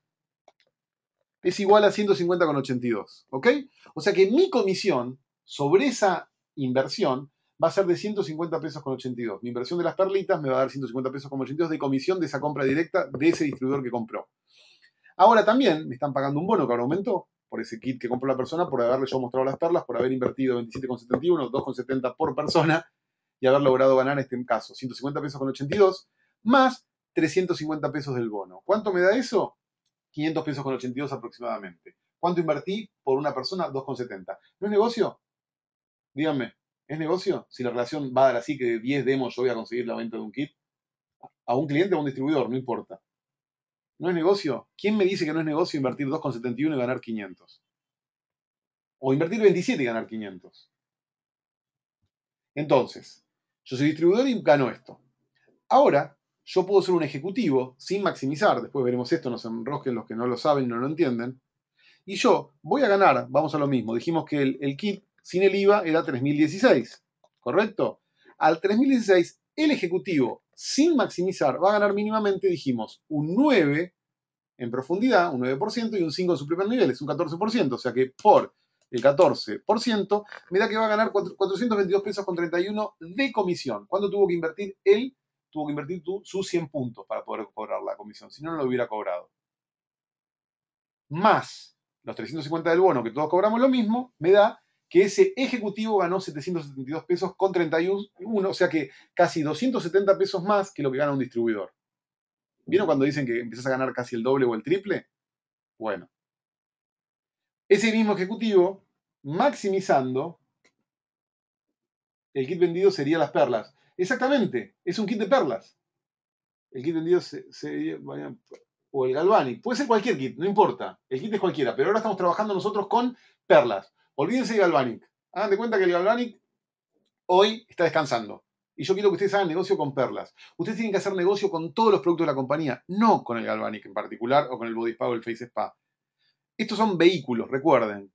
es igual a 150,82. ¿Ok? O sea que mi comisión sobre esa inversión va a ser de 150 pesos con 82. Mi inversión de las perlitas me va a dar 150 pesos con 82 de comisión de esa compra directa de ese distribuidor que compró. Ahora también me están pagando un bono que ahora aumentó por ese kit que compró la persona, por haberle yo mostrado las perlas, por haber invertido 27,71, 2,70 por persona y haber logrado ganar en este caso 150 pesos con 82 más 350 pesos del bono. ¿Cuánto me da eso? 500 pesos con 82 aproximadamente. ¿Cuánto invertí por una persona? 2,70. ¿No es negocio? Díganme. ¿Es negocio? Si la relación va a dar así que de 10 demos yo voy a conseguir la venta de un kit. A un cliente o a un distribuidor, no importa. ¿No es negocio? ¿Quién me dice que no es negocio invertir 2,71 y ganar 500? O invertir 27 y ganar 500. Entonces, yo soy distribuidor y gano esto. Ahora, yo puedo ser un ejecutivo sin maximizar, después veremos esto, nos enrosquen los que no lo saben, no lo entienden, y yo voy a ganar, vamos a lo mismo, dijimos que el, el kit sin el IVA era 3.016, ¿correcto? Al 3.016, el Ejecutivo, sin maximizar, va a ganar mínimamente, dijimos, un 9 en profundidad, un 9%, y un 5 en su primer nivel, es un 14%, o sea que por el 14%, me da que va a ganar 422 pesos con 31 de comisión. ¿Cuándo tuvo que invertir él? Tuvo que invertir tú, sus 100 puntos para poder cobrar la comisión, si no, no lo hubiera cobrado. Más los 350 del bono, que todos cobramos lo mismo, me da que ese ejecutivo ganó 772 pesos con 31, o sea que casi 270 pesos más que lo que gana un distribuidor. ¿Vieron cuando dicen que empiezas a ganar casi el doble o el triple? Bueno, ese mismo ejecutivo, maximizando, el kit vendido sería las perlas. Exactamente, es un kit de perlas. El kit vendido sería, o el galvanic, puede ser cualquier kit, no importa. El kit es cualquiera, pero ahora estamos trabajando nosotros con perlas. Olvídense de Galvanic. Hagan de cuenta que el Galvanic hoy está descansando. Y yo quiero que ustedes hagan negocio con perlas. Ustedes tienen que hacer negocio con todos los productos de la compañía, no con el Galvanic en particular o con el Body o el Face Spa. Estos son vehículos, recuerden.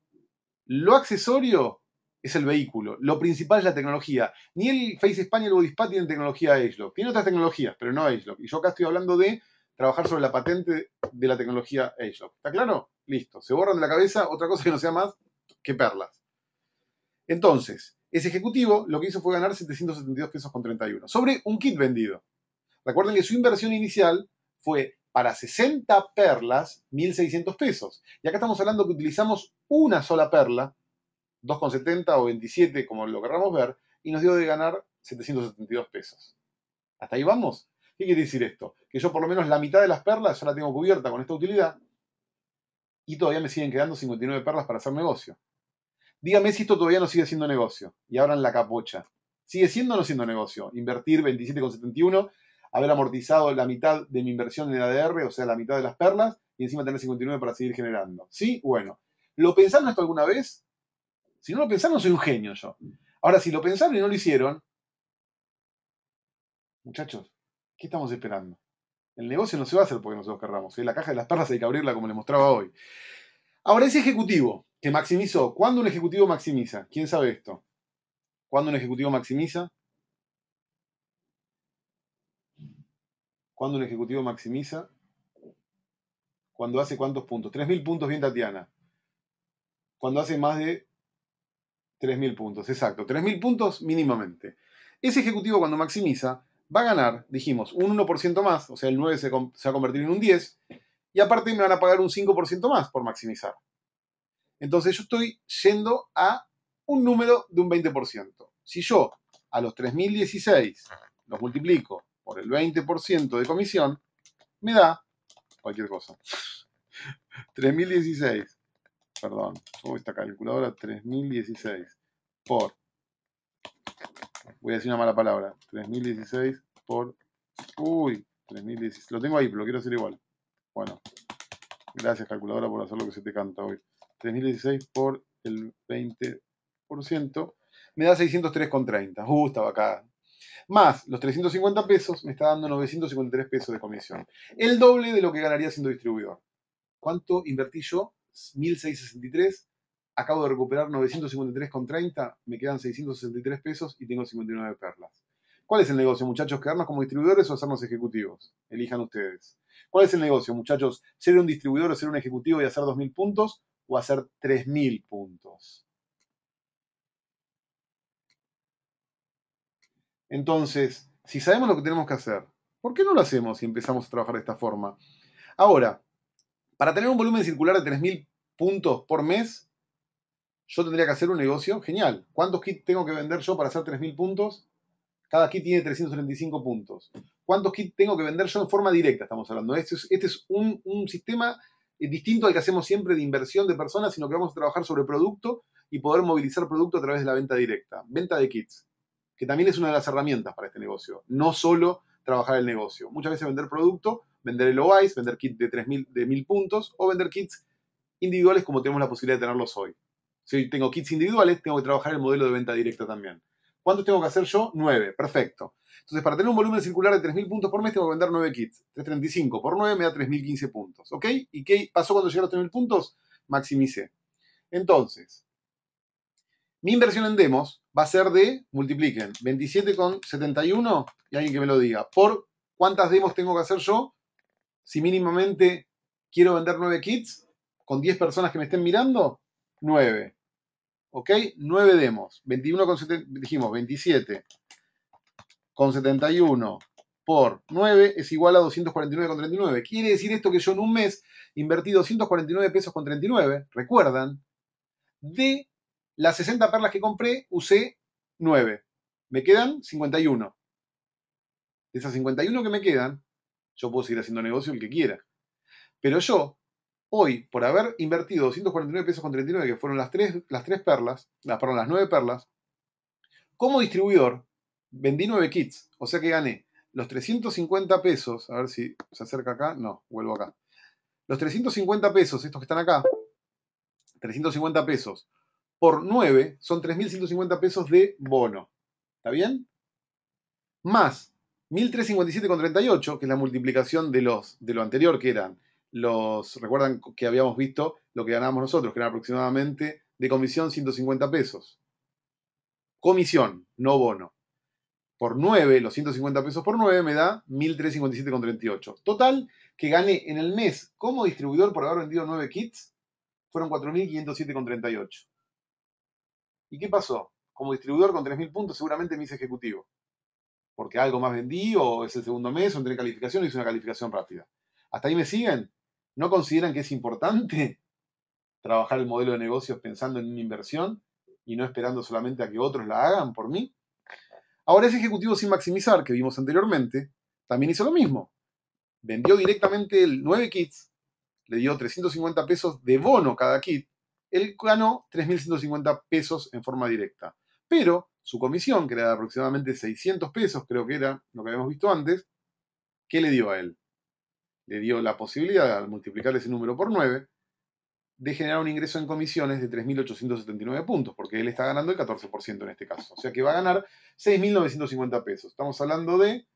Lo accesorio es el vehículo. Lo principal es la tecnología. Ni el Face Spa ni el Body tienen tecnología AgeLock. Tienen otras tecnologías, pero no AgeLock. Y yo acá estoy hablando de trabajar sobre la patente de la tecnología AgeLock. ¿Está claro? Listo. Se borran de la cabeza otra cosa que no sea más qué perlas. Entonces, ese ejecutivo lo que hizo fue ganar 772 pesos con 31 sobre un kit vendido. Recuerden que su inversión inicial fue para 60 perlas, 1.600 pesos. Y acá estamos hablando que utilizamos una sola perla, 2,70 o 27, como lo querramos ver, y nos dio de ganar 772 pesos. ¿Hasta ahí vamos? ¿Qué quiere decir esto? Que yo por lo menos la mitad de las perlas ya la tengo cubierta con esta utilidad y todavía me siguen quedando 59 perlas para hacer negocio. Dígame si esto todavía no sigue siendo negocio. Y ahora en la capocha. ¿Sigue siendo o no siendo negocio? Invertir 27,71, haber amortizado la mitad de mi inversión en ADR, o sea, la mitad de las perlas, y encima tener 59 para seguir generando. ¿Sí? Bueno. ¿Lo pensaron esto alguna vez? Si no lo pensaron, soy un genio yo. Ahora, si lo pensaron y no lo hicieron, muchachos, ¿qué estamos esperando? El negocio no se va a hacer porque nosotros querramos. Es La caja de las perlas hay que abrirla como les mostraba hoy. Ahora, ese ejecutivo que maximizó, ¿cuándo un ejecutivo maximiza? ¿Quién sabe esto? ¿Cuándo un ejecutivo maximiza? ¿Cuándo un ejecutivo maximiza? ¿Cuándo hace cuántos puntos? 3.000 puntos, bien Tatiana. Cuando hace más de 3.000 puntos, exacto. 3.000 puntos mínimamente. Ese ejecutivo cuando maximiza va a ganar, dijimos, un 1% más, o sea, el 9 se, se va a convertir en un 10, y aparte me van a pagar un 5% más por maximizar. Entonces yo estoy yendo a un número de un 20%. Si yo a los 3.016 los multiplico por el 20% de comisión, me da cualquier cosa. 3.016, perdón, esta calculadora? 3.016 por voy a decir una mala palabra, 3016 por... Uy, 3016. Lo tengo ahí, pero lo quiero hacer igual. Bueno, gracias calculadora por hacer lo que se te canta hoy. 3016 por el 20% me da 603,30. Uh, estaba acá. Más los 350 pesos me está dando 953 pesos de comisión. El doble de lo que ganaría siendo distribuidor. ¿Cuánto invertí yo? 1663 acabo de recuperar 953,30, me quedan 663 pesos y tengo 59 perlas. ¿Cuál es el negocio, muchachos? ¿Quedarnos como distribuidores o hacernos ejecutivos? Elijan ustedes. ¿Cuál es el negocio, muchachos? ¿Ser un distribuidor o ser un ejecutivo y hacer 2.000 puntos o hacer 3.000 puntos? Entonces, si sabemos lo que tenemos que hacer, ¿por qué no lo hacemos si empezamos a trabajar de esta forma? Ahora, para tener un volumen circular de 3.000 puntos por mes, yo tendría que hacer un negocio, genial. ¿Cuántos kits tengo que vender yo para hacer 3.000 puntos? Cada kit tiene 335 puntos. ¿Cuántos kits tengo que vender yo en forma directa? Estamos hablando. Este es, este es un, sistema eh, distinto al que hacemos siempre de inversión de personas, sino que vamos a trabajar sobre producto y poder movilizar producto a través de la venta directa. Venta de kits, que también es una de las herramientas para este negocio. No solo trabajar el negocio. Muchas veces vender producto, vender el OIS, vender kits de 3.000 de 1.000 puntos o vender kits individuales como tenemos la posibilidad de tenerlos hoy. Si tengo kits individuales, tengo que trabajar el modelo de venta directa también. ¿Cuántos tengo que hacer yo? 9, perfecto. Entonces, para tener un volumen circular de 3.000 puntos por mes, tengo que vender 9 kits. 335 por 9 me da 3.015 puntos. ¿Ok? ¿Y qué pasó cuando llegué a los 3.000 puntos? Maximicé. Entonces, mi inversión en demos va a ser de, multipliquen, 27,71, y alguien que me lo diga, por cuántas demos tengo que hacer yo, si mínimamente quiero vender 9 kits, con 10 personas que me estén mirando, 9. ¿ok? 9 demos, 21 dijimos 27 con 71 por 9 es igual a 249,39. Quiere decir esto que yo en un mes invertí 249 pesos con 39, recuerdan, de las 60 perlas que compré usé 9. Me quedan 51. De esas 51 que me quedan, yo puedo seguir haciendo negocio el que quiera. Pero yo hoy, por haber invertido 249 pesos con 39, que fueron las tres, las perlas, ah, las nueve perlas, como distribuidor vendí 9 kits, o sea que gané los 350 pesos, a ver si se acerca acá, no, vuelvo acá. Los 350 pesos, estos que están acá, 350 pesos por 9 son 3.150 pesos de bono. ¿Está bien? Más 38, que es la multiplicación de, los, de lo anterior, que eran los, recuerdan que habíamos visto lo que ganábamos nosotros, que era aproximadamente de comisión 150 pesos. Comisión, no bono. Por 9, los 150 pesos por 9 me da 1.357,38. Total, que gané en el mes como distribuidor por haber vendido 9 kits, fueron 4.507,38. ¿Y qué pasó? Como distribuidor con 3.000 puntos seguramente me hice ejecutivo. Porque algo más vendí, o es el segundo mes, o entré calificación, hice una calificación rápida. ¿Hasta ahí me siguen? ¿No consideran que es importante trabajar el modelo de negocios pensando en una inversión y no esperando solamente a que otros la hagan por mí? Ahora ese ejecutivo sin maximizar que vimos anteriormente también hizo lo mismo. Vendió directamente el 9 kits, le dio 350 pesos de bono cada kit, él ganó 3.150 pesos en forma directa. Pero su comisión, que era de aproximadamente 600 pesos, creo que era lo que habíamos visto antes, ¿qué le dio a él? le dio la posibilidad, al multiplicar ese número por 9, de generar un ingreso en comisiones de 3.879 puntos, porque él está ganando el 14% en este caso. O sea que va a ganar 6.950 pesos. Estamos hablando de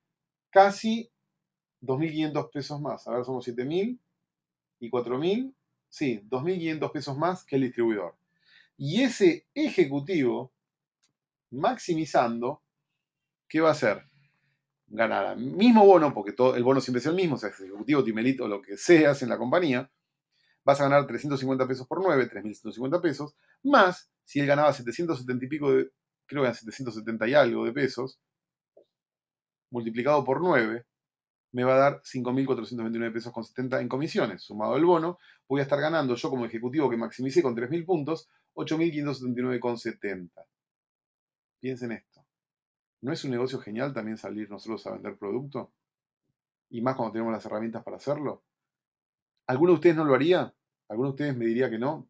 casi 2.500 pesos más. Ahora ver, somos 7.000 y 4.000. Sí, 2.500 pesos más que el distribuidor. Y ese ejecutivo, maximizando, ¿qué va a hacer? ganara mismo bono, porque el bono siempre es el mismo, o sea, ejecutivo, timelito, lo que seas en la compañía, vas a ganar 350 pesos por 9, 3.150 pesos, más si él ganaba 770 y pico, de, creo que 770 y algo de pesos, multiplicado por 9, me va a dar 5.429 pesos con 70 en comisiones. Sumado el bono, voy a estar ganando yo como ejecutivo que maximicé con 3.000 puntos, 8.579 con 70. Piensen esto. ¿No es un negocio genial también salir nosotros a vender producto? Y más cuando tenemos las herramientas para hacerlo. ¿Alguno de ustedes no lo haría? ¿Alguno de ustedes me diría que no?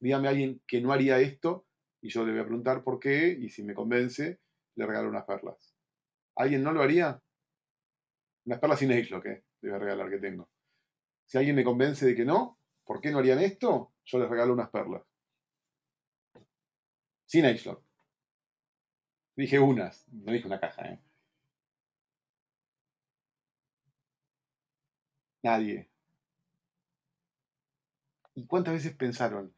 Dígame a alguien que no haría esto y yo le voy a preguntar por qué y si me convence le regalo unas perlas. ¿Alguien no lo haría? Unas perlas sin lo que eh, le voy a regalar que tengo. Si alguien me convence de que no, ¿por qué no harían esto? Yo les regalo unas perlas. Sin h Dije unas, no dije una caja, ¿eh? Nadie. ¿Y cuántas veces pensaron,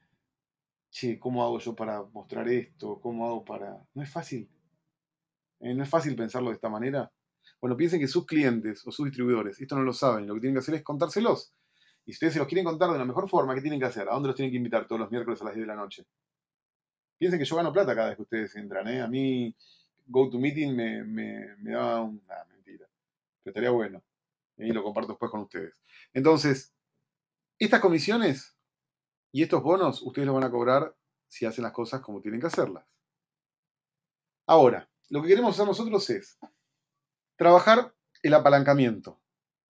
che, ¿cómo hago yo para mostrar esto? ¿Cómo hago para...? No es fácil. Eh, no es fácil pensarlo de esta manera. Bueno, piensen que sus clientes o sus distribuidores, esto no lo saben, lo que tienen que hacer es contárselos. Y si ustedes se los quieren contar de la mejor forma, ¿qué tienen que hacer? ¿A dónde los tienen que invitar todos los miércoles a las 10 de la noche? Piensen que yo gano plata cada vez que ustedes entran, ¿eh? A mí GoToMeeting me, me, me da una mentira. Pero estaría bueno. Y lo comparto después con ustedes. Entonces, estas comisiones y estos bonos ustedes los van a cobrar si hacen las cosas como tienen que hacerlas. Ahora, lo que queremos hacer nosotros es trabajar el apalancamiento,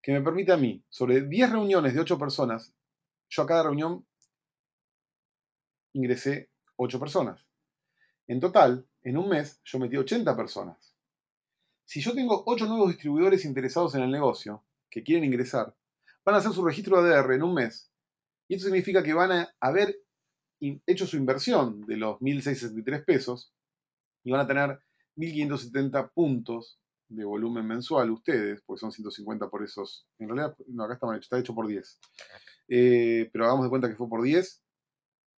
que me permite a mí, sobre 10 reuniones de 8 personas, yo a cada reunión ingresé 8 personas. En total, en un mes yo metí 80 personas. Si yo tengo 8 nuevos distribuidores interesados en el negocio, que quieren ingresar, van a hacer su registro de ADR en un mes. Y esto significa que van a haber hecho su inversión de los 1.663 pesos y van a tener 1.570 puntos de volumen mensual ustedes, porque son 150 por esos. En realidad, no, acá está, hecho por 10. Eh, pero hagamos de cuenta que fue por 10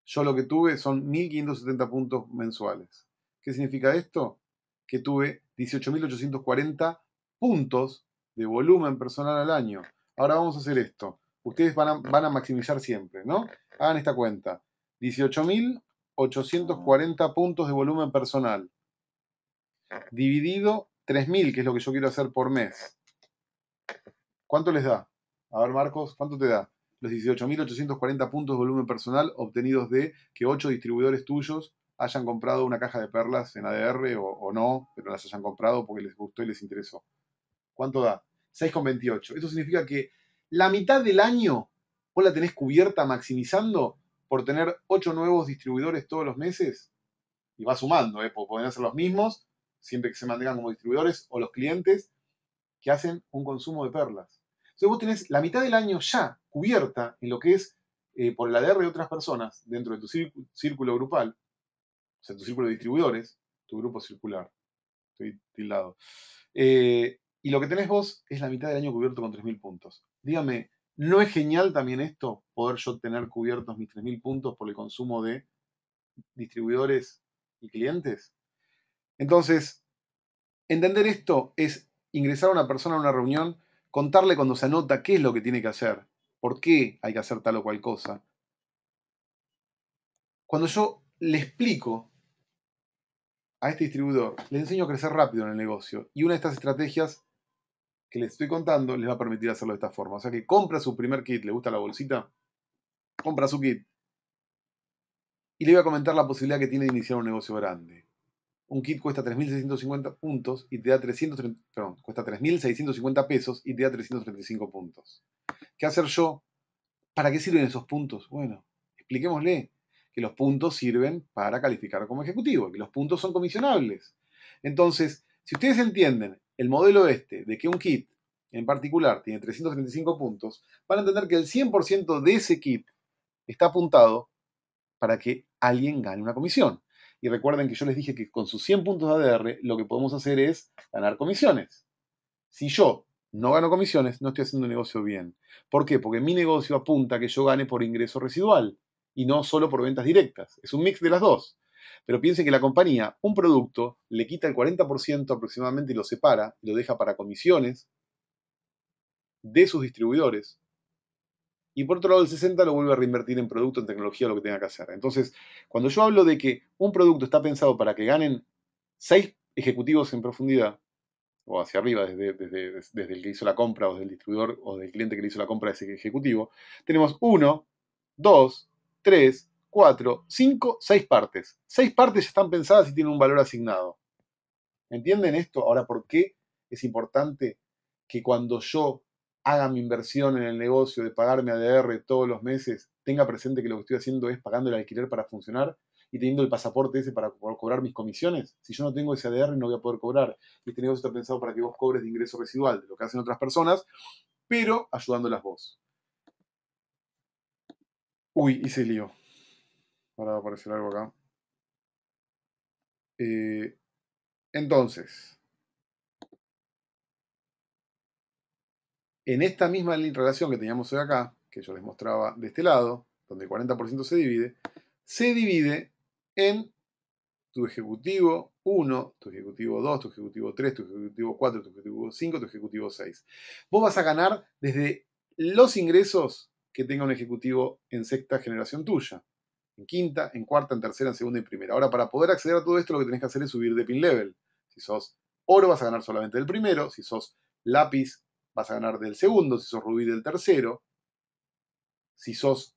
yo lo que tuve son 1.570 puntos mensuales. ¿Qué significa esto? Que tuve 18.840 puntos de volumen personal al año. Ahora vamos a hacer esto. Ustedes van a, maximizar siempre, ¿no? Hagan esta cuenta. 18.840 puntos de volumen personal. Dividido 3.000, que es lo que yo quiero hacer por mes. ¿Cuánto les da? A ver, Marcos, ¿cuánto te da? los 18.840 puntos de volumen personal obtenidos de que 8 distribuidores tuyos hayan comprado una caja de perlas en ADR o, no, pero las hayan comprado porque les gustó y les interesó. ¿Cuánto da? 6,28. Eso significa que la mitad del año vos la tenés cubierta maximizando por tener 8 nuevos distribuidores todos los meses. Y va sumando, ¿eh? porque pueden ser los mismos, siempre que se mantengan como distribuidores, o los clientes que hacen un consumo de perlas. Entonces vos tenés la mitad del año ya cubierta en lo que es eh, por la DR y otras personas dentro de tu círculo grupal, o sea, tu círculo de distribuidores, tu grupo circular. Estoy tildado. Eh, y lo que tenés vos es la mitad del año cubierto con 3.000 puntos. Dígame, ¿no es genial también esto? Poder yo tener cubiertos mis 3.000 puntos por el consumo de distribuidores y clientes. Entonces, entender esto es ingresar a una persona a una reunión, contarle cuando se anota qué es lo que tiene que hacer, por qué hay que hacer tal o cual cosa. Cuando yo le explico a este distribuidor, le enseño a crecer rápido en el negocio y una de estas estrategias que les estoy contando les va a permitir hacerlo de esta forma. O sea que compra su primer kit, le gusta la bolsita, compra su kit y le voy a comentar la posibilidad que tiene de iniciar un negocio grande un kit cuesta 3.650 puntos y te da 330, cuesta 3.650 pesos y te da 335 puntos. ¿Qué hacer yo? ¿Para qué sirven esos puntos? Bueno, expliquémosle que los puntos sirven para calificar como ejecutivo, que los puntos son comisionables. Entonces, si ustedes entienden el modelo este de que un kit en particular tiene 335 puntos, van a entender que el 100% de ese kit está apuntado para que alguien gane una comisión. Y recuerden que yo les dije que con sus 100 puntos de ADR lo que podemos hacer es ganar comisiones. Si yo no gano comisiones, no estoy haciendo un negocio bien. ¿Por qué? Porque mi negocio apunta a que yo gane por ingreso residual y no solo por ventas directas. Es un mix de las dos. Pero piensen que la compañía, un producto, le quita el 40% aproximadamente y lo separa, lo deja para comisiones de sus distribuidores, y por otro lado, el 60 lo vuelve a reinvertir en producto, en tecnología, lo que tenga que hacer. Entonces, cuando yo hablo de que un producto está pensado para que ganen seis ejecutivos en profundidad, o hacia arriba, desde, desde, el que hizo la compra, o del distribuidor, o del cliente que le hizo la compra a ese ejecutivo, tenemos 1, 2, 3, 4, 5, 6 partes. seis partes ya están pensadas y tienen un valor asignado. ¿Entienden esto? Ahora, ¿por qué es importante que cuando yo haga mi inversión en el negocio de pagarme ADR todos los meses, tenga presente que lo que estoy haciendo es pagando el alquiler para funcionar y teniendo el pasaporte ese para cobrar mis comisiones. Si yo no tengo ese ADR no voy a poder cobrar. Y este negocio está pensado para que vos cobres de ingreso residual, de lo que hacen otras personas, pero ayudándolas vos. Uy, hice lío. Ahora va a aparecer algo acá. Eh, entonces, En esta misma relación que teníamos hoy acá, que yo les mostraba de este lado, donde el 40% se divide, se divide en tu ejecutivo 1, tu ejecutivo 2, tu ejecutivo 3, tu ejecutivo 4, tu ejecutivo 5, tu ejecutivo 6. Vos vas a ganar desde los ingresos que tenga un ejecutivo en sexta generación tuya. En quinta, en cuarta, en tercera, en segunda y primera. Ahora, para poder acceder a todo esto, lo que tenés que hacer es subir de pin level. Si sos oro, vas a ganar solamente del primero. Si sos lápiz, vas a ganar del segundo, si sos rubí del tercero, si sos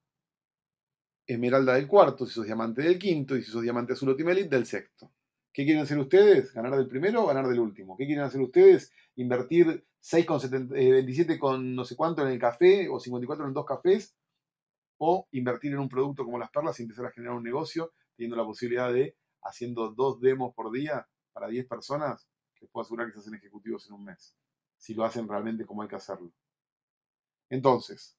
esmeralda del cuarto, si sos diamante del quinto y si sos diamante azul o del sexto. ¿Qué quieren hacer ustedes? ¿Ganar del primero o ganar del último? ¿Qué quieren hacer ustedes? ¿Invertir 6 con 27 eh, con no sé cuánto en el café o 54 en dos cafés? ¿O invertir en un producto como las perlas y empezar a generar un negocio teniendo la posibilidad de haciendo dos demos por día para 10 personas? que puedo asegurar que se hacen ejecutivos en un mes si lo hacen realmente como hay que hacerlo. Entonces,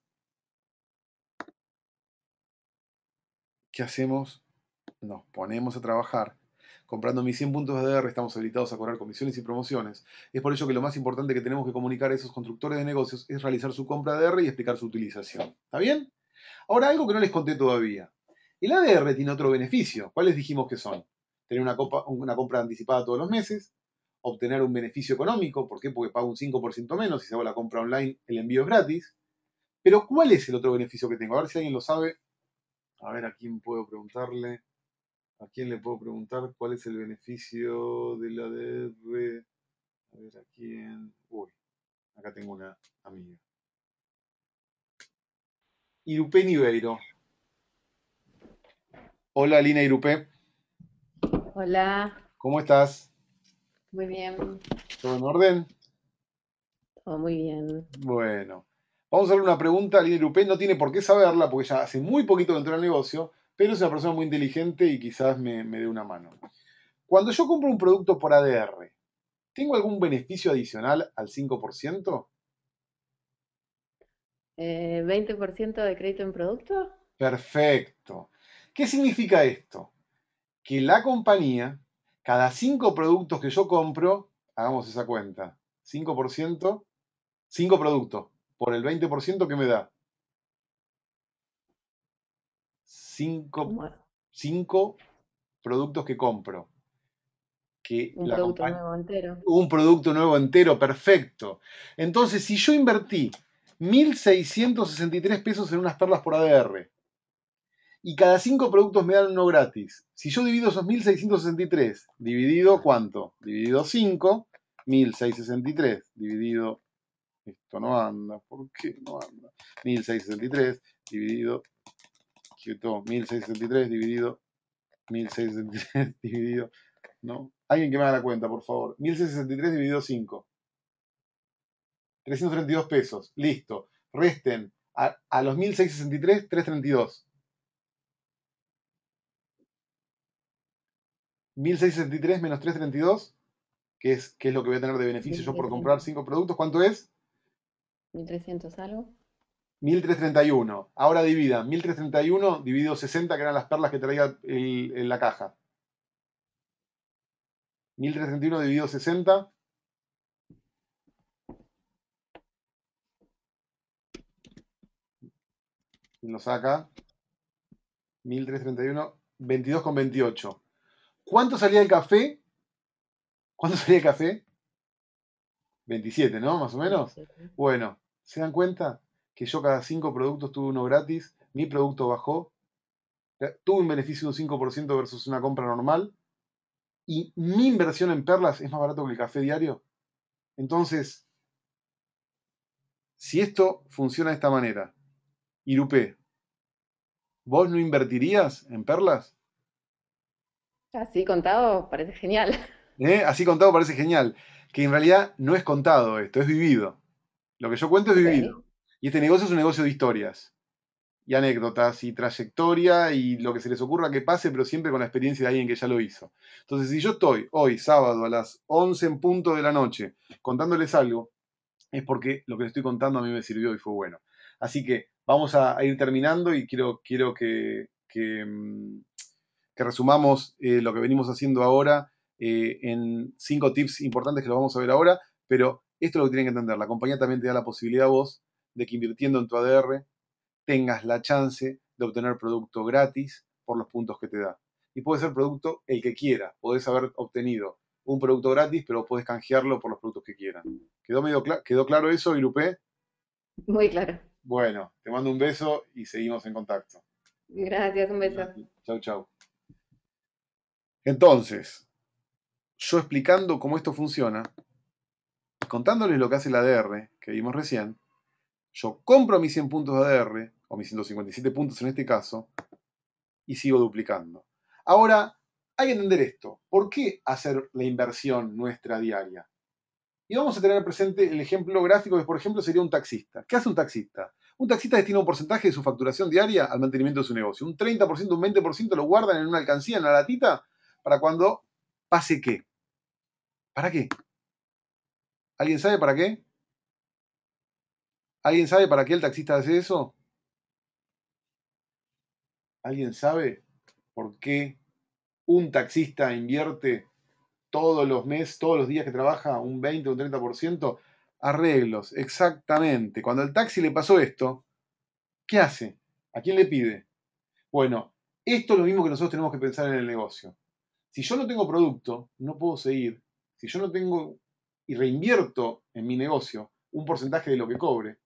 ¿qué hacemos? Nos ponemos a trabajar. Comprando mis 100 puntos de ADR estamos habilitados a cobrar comisiones y promociones. Es por ello que lo más importante que tenemos que comunicar a esos constructores de negocios es realizar su compra de ADR y explicar su utilización. ¿Está bien? Ahora, algo que no les conté todavía. El ADR tiene otro beneficio. ¿Cuáles dijimos que son? Tener una, una compra anticipada todos los meses, obtener un beneficio económico. ¿Por qué? Porque pago un 5% menos. Si hago la compra online, el envío es gratis. Pero ¿cuál es el otro beneficio que tengo? A ver si alguien lo sabe. A ver a quién puedo preguntarle. ¿A quién le puedo preguntar cuál es el beneficio de la DR? A ver a quién. Uy, acá tengo una amiga. Irupe Niveiro. Hola, Lina Irupé. Hola. ¿Cómo estás? Muy bien. ¿Todo en orden? Todo muy bien. Bueno. Vamos a ver una pregunta. Lidia Lupé no tiene por qué saberla porque ya hace muy poquito que entró el negocio, pero es una persona muy inteligente y quizás me, dé una mano. Cuando yo compro un producto por ADR, ¿tengo algún beneficio adicional al 5%? ¿20% eh, de crédito en producto? Perfecto. ¿Qué significa esto? Que la compañía cada cinco productos que yo compro, hagamos esa cuenta, 5%, 5 productos, por el 20% que me da. 5, productos que compro. Que un producto nuevo entero. Un producto nuevo entero, perfecto. Entonces, si yo invertí 1.663 pesos en unas perlas por ADR, y cada 5 productos me dan uno gratis. Si yo divido esos 1663, dividido cuánto? Dividido 5, 1663, dividido... Esto no anda, ¿por qué no anda? 1663, dividido... Quieto, 1663, dividido... 1663, dividido... ¿No? Alguien que me haga la cuenta, por favor. 1663 dividido 5. 332 pesos. Listo. Resten a los 1663, 332. 1663 menos 332, que es, es lo que voy a tener de beneficio yo por comprar 5 productos, ¿cuánto es? 1300 algo. 1331. Ahora divida. 1331 dividido 60, que eran las perlas que traía en la caja. 1331 dividido 60. Y lo saca. 1331, 28. ¿Cuánto salía el café? ¿Cuánto salía el café? 27, ¿no? Más o menos. Bueno, ¿se dan cuenta que yo cada 5 productos tuve uno gratis? Mi producto bajó. Eh, tuve un beneficio de un 5% versus una compra normal. Y mi inversión en perlas es más barato que el café diario. Entonces, si esto funciona de esta manera, Irupé, ¿vos no invertirías en perlas? Así contado parece genial. ¿Eh? Así contado parece genial. Que en realidad no es contado esto, es vivido. Lo que yo cuento es vivido. Y este negocio es un negocio de historias. Y anécdotas y trayectoria y lo que se les ocurra que pase, pero siempre con la experiencia de alguien que ya lo hizo. Entonces, si yo estoy hoy, sábado, a las 11 en punto de la noche, contándoles algo, es porque lo que les estoy contando a mí me sirvió y fue bueno. Así que vamos a, ir terminando y quiero, quiero que, que mm, resumamos eh, lo que venimos haciendo ahora eh, en cinco tips importantes que lo vamos a ver ahora, pero esto es lo que tienen que entender. La compañía también te da la posibilidad a vos de que invirtiendo en tu ADR tengas la chance de obtener producto gratis por los puntos que te da. Y puede ser producto el que quiera. Podés haber obtenido un producto gratis, pero podés canjearlo por los productos que quieran. ¿Quedó, medio ¿Quedó claro eso, Irupe? Muy claro. Bueno, te mando un beso y seguimos en contacto. Gracias, un beso. Chau, chau. Entonces, yo explicando cómo esto funciona, contándoles lo que hace la ADR, que vimos recién, yo compro mis 100 puntos de ADR, o mis 157 puntos en este caso, y sigo duplicando. Ahora, hay que entender esto. ¿Por qué hacer la inversión nuestra diaria? Y vamos a tener presente el ejemplo gráfico que, por ejemplo, sería un taxista. ¿Qué hace un taxista? Un taxista destina un porcentaje de su facturación diaria al mantenimiento de su negocio. Un 30%, un 20% lo guardan en una alcancía, en la latita, para cuando pase qué. ¿Para qué? ¿Alguien sabe para qué? ¿Alguien sabe para qué el taxista hace eso? ¿Alguien sabe por qué un taxista invierte todos los meses, todos los días que trabaja, un 20 o un 30%? Arreglos, exactamente. Cuando al taxi le pasó esto, ¿qué hace? ¿A quién le pide? Bueno, esto es lo mismo que nosotros tenemos que pensar en el negocio. Si yo no tengo producto, no puedo seguir. Si yo no tengo y reinvierto en mi negocio un porcentaje de lo que cobre,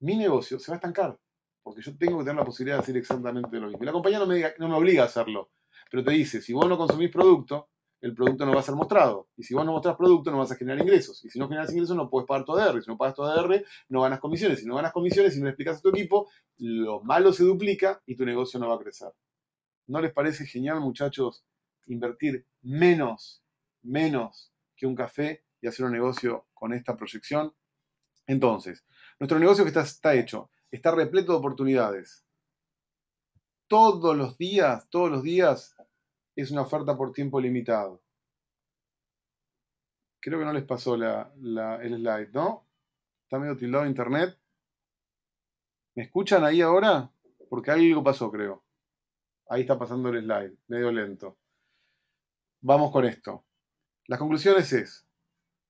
mi negocio se va a estancar. Porque yo tengo que tener la posibilidad de hacer exactamente lo mismo. Y la compañía no me, obliga a hacerlo, pero te dice, si vos no consumís producto, el producto no va a ser mostrado. Y si vos no mostrás producto, no vas a generar ingresos. Y si no generas ingresos, no puedes pagar tu ADR. Si no pagas tu ADR, no ganas comisiones. Si no ganas comisiones, si no le explicas a tu equipo, lo malo se duplica y tu negocio no va a crecer. ¿No les parece genial, muchachos, invertir menos, menos que un café y hacer un negocio con esta proyección? Entonces, nuestro negocio que está, está hecho, está repleto de oportunidades. Todos los días, todos los días es una oferta por tiempo limitado. Creo que no les pasó el slide, ¿no? Está medio tildado internet. ¿Me escuchan ahí ahora? Porque algo pasó, creo. Ahí está pasando el slide, medio lento. Vamos con esto. Las conclusiones es,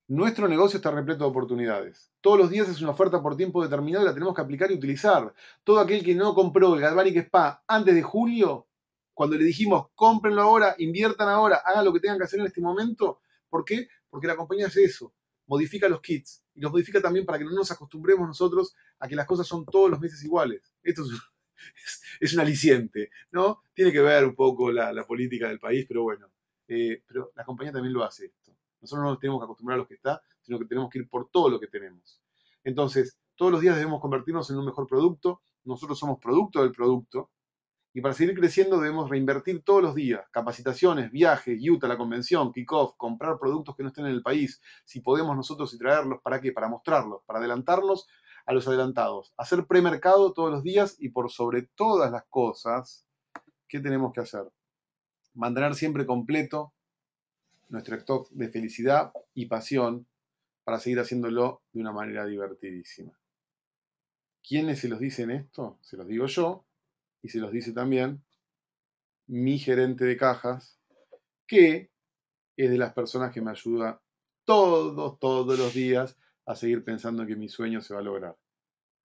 nuestro negocio está repleto de oportunidades. Todos los días es una oferta por tiempo determinado y la tenemos que aplicar y utilizar. Todo aquel que no compró el Galvanic Spa antes de julio, cuando le dijimos cómprenlo ahora, inviertan ahora, hagan lo que tengan que hacer en este momento, ¿por qué? Porque la compañía hace eso, modifica los kits y los modifica también para que no nos acostumbremos nosotros a que las cosas son todos los meses iguales. Esto es es, un aliciente, ¿no? Tiene que ver un poco la, política del país, pero bueno. Eh, pero la compañía también lo hace esto. Nosotros no nos tenemos que acostumbrar a lo que está, sino que tenemos que ir por todo lo que tenemos. Entonces, todos los días debemos convertirnos en un mejor producto. Nosotros somos producto del producto. Y para seguir creciendo debemos reinvertir todos los días. Capacitaciones, viajes, Utah, la convención, kickoff, comprar productos que no estén en el país, si podemos nosotros y traerlos, ¿para qué? Para mostrarlos, para adelantarlos a los adelantados. Hacer premercado todos los días y por sobre todas las cosas, ¿qué tenemos que hacer? Mantener siempre completo nuestro stock de felicidad y pasión para seguir haciéndolo de una manera divertidísima. ¿Quiénes se los dicen esto? Se los digo yo y se los dice también mi gerente de cajas, que es de las personas que me ayuda todos, todos los días a seguir pensando que mi sueño se va a lograr.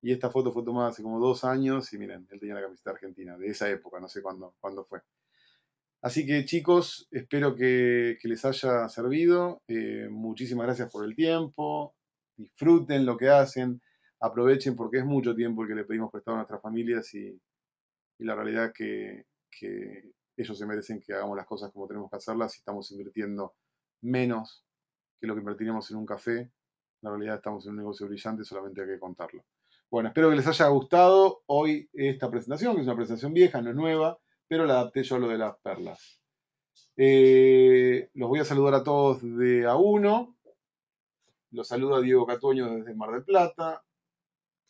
Y esta foto fue tomada hace como dos años y miren, él tenía la camiseta argentina, de esa época, no sé cuándo, cuándo fue. Así que chicos, espero que, les haya servido. Eh, muchísimas gracias por el tiempo. Disfruten lo que hacen. Aprovechen porque es mucho tiempo el que le pedimos prestado a nuestras familias y, la realidad que, que ellos se merecen que hagamos las cosas como tenemos que hacerlas y estamos invirtiendo menos que lo que invertiremos en un café la realidad estamos en un negocio brillante, solamente hay que contarlo. Bueno, espero que les haya gustado hoy esta presentación, que es una presentación vieja, no es nueva, pero la adapté yo a lo de las perlas. Eh, los voy a saludar a todos de a uno. Los saludo a Diego Catoño desde Mar del Plata,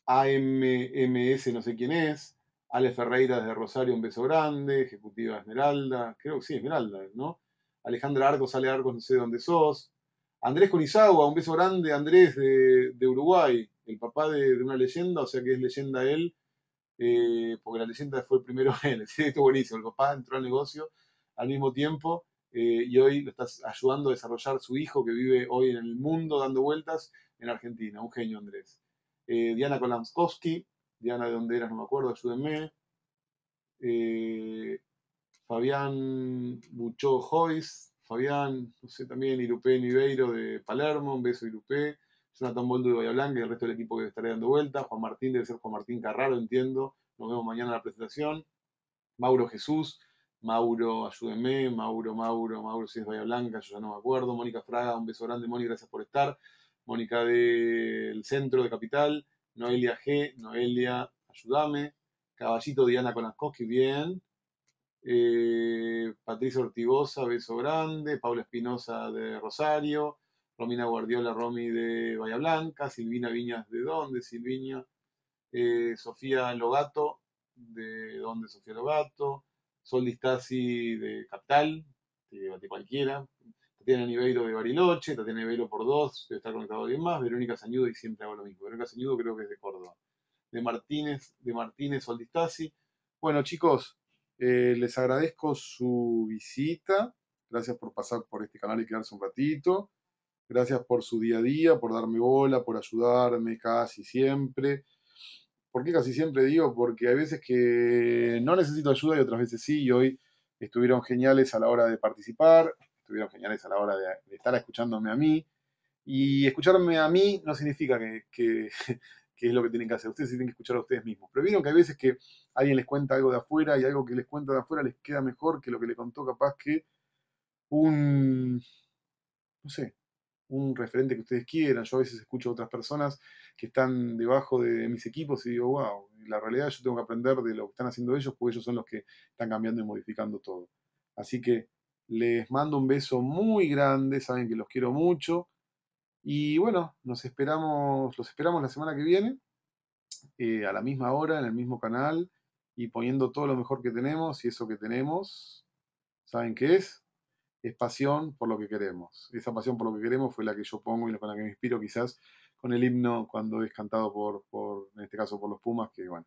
AMMS no sé quién es, Ale Ferreira desde Rosario, un beso grande, Ejecutiva Esmeralda, creo que sí, Esmeralda, ¿no? Alejandra Arcos, Ale Arcos, no sé dónde sos, Andrés Conizagua, un beso grande, Andrés de, Uruguay, el papá de, una leyenda, o sea que es leyenda él, eh, porque la leyenda fue el primero él, esto es buenísimo, el papá entró al negocio al mismo tiempo eh, y hoy lo estás ayudando a desarrollar su hijo que vive hoy en el mundo dando vueltas en Argentina, un genio Andrés. Eh, Diana Kolamskowski, Diana de dónde eras, no me acuerdo, ayúdenme. Fabián Buchó Joyce, Fabián, no sé, también Irupé Niveiro de Palermo, un beso Irupé, Jonathan Boldo de Bahía Blanca y el resto del equipo que estaré dando vuelta, Juan Martín, debe ser Juan Martín Carraro, entiendo, nos vemos mañana en la presentación, Mauro Jesús, Mauro, ayúdenme, Mauro, Mauro, Mauro, si es Bahía Blanca, yo ya no me acuerdo, Mónica Fraga, un beso grande, Mónica, gracias por estar, Mónica del Centro de Capital, Noelia G, Noelia, ayúdame, Caballito Diana Konaskowski, bien, Patricia eh, Patricio Ortigosa, Beso Grande, Paula Espinosa de Rosario, Romina Guardiola Romi de Bahía Blanca, Silvina Viñas de Donde, Silvina, eh, Sofía Logato de Donde, Sofía Logato, Sol de Capital, de, cualquiera, Tatiana Niveiro de Bariloche, Tatiana Niveiro por dos, debe estar conectado a alguien más, Verónica Sañudo y siempre hago lo mismo, Verónica Sañudo creo que es de Córdoba, de Martínez, de Martínez Soldistasi. Bueno chicos, eh, les agradezco su visita. Gracias por pasar por este canal y quedarse un ratito. Gracias por su día a día, por darme bola, por ayudarme casi siempre. ¿Por qué casi siempre digo? Porque hay veces que no necesito ayuda y otras veces sí. Y hoy estuvieron geniales a la hora de participar, estuvieron geniales a la hora de, estar escuchándome a mí. Y escucharme a mí no significa que qué es lo que tienen que hacer. Ustedes tienen que escuchar a ustedes mismos. Pero vieron que hay veces que alguien les cuenta algo de afuera y algo que les cuenta de afuera les queda mejor que lo que le contó capaz que un, no sé, un referente que ustedes quieran. Yo a veces escucho a otras personas que están debajo de mis equipos y digo, wow, la realidad yo tengo que aprender de lo que están haciendo ellos, porque ellos son los que están cambiando y modificando todo. Así que les mando un beso muy grande, saben que los quiero mucho. Y bueno, nos esperamos, los esperamos la semana que viene, eh, a la misma hora, en el mismo canal, y poniendo todo lo mejor que tenemos, y eso que tenemos, ¿saben qué es? Es pasión por lo que queremos. Esa pasión por lo que queremos fue la que yo pongo y con la que me inspiro quizás con el himno cuando es cantado por, por en este caso, por los Pumas, que bueno,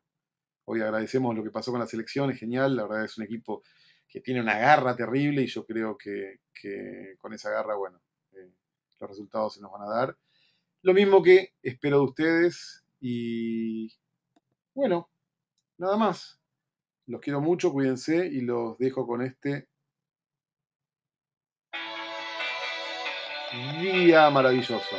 hoy agradecemos lo que pasó con la selección, es genial, la verdad es un equipo que tiene una garra terrible y yo creo que, que con esa garra, bueno, los resultados se nos van a dar. Lo mismo que espero de ustedes y bueno, nada más. Los quiero mucho, cuídense y los dejo con este día maravilloso.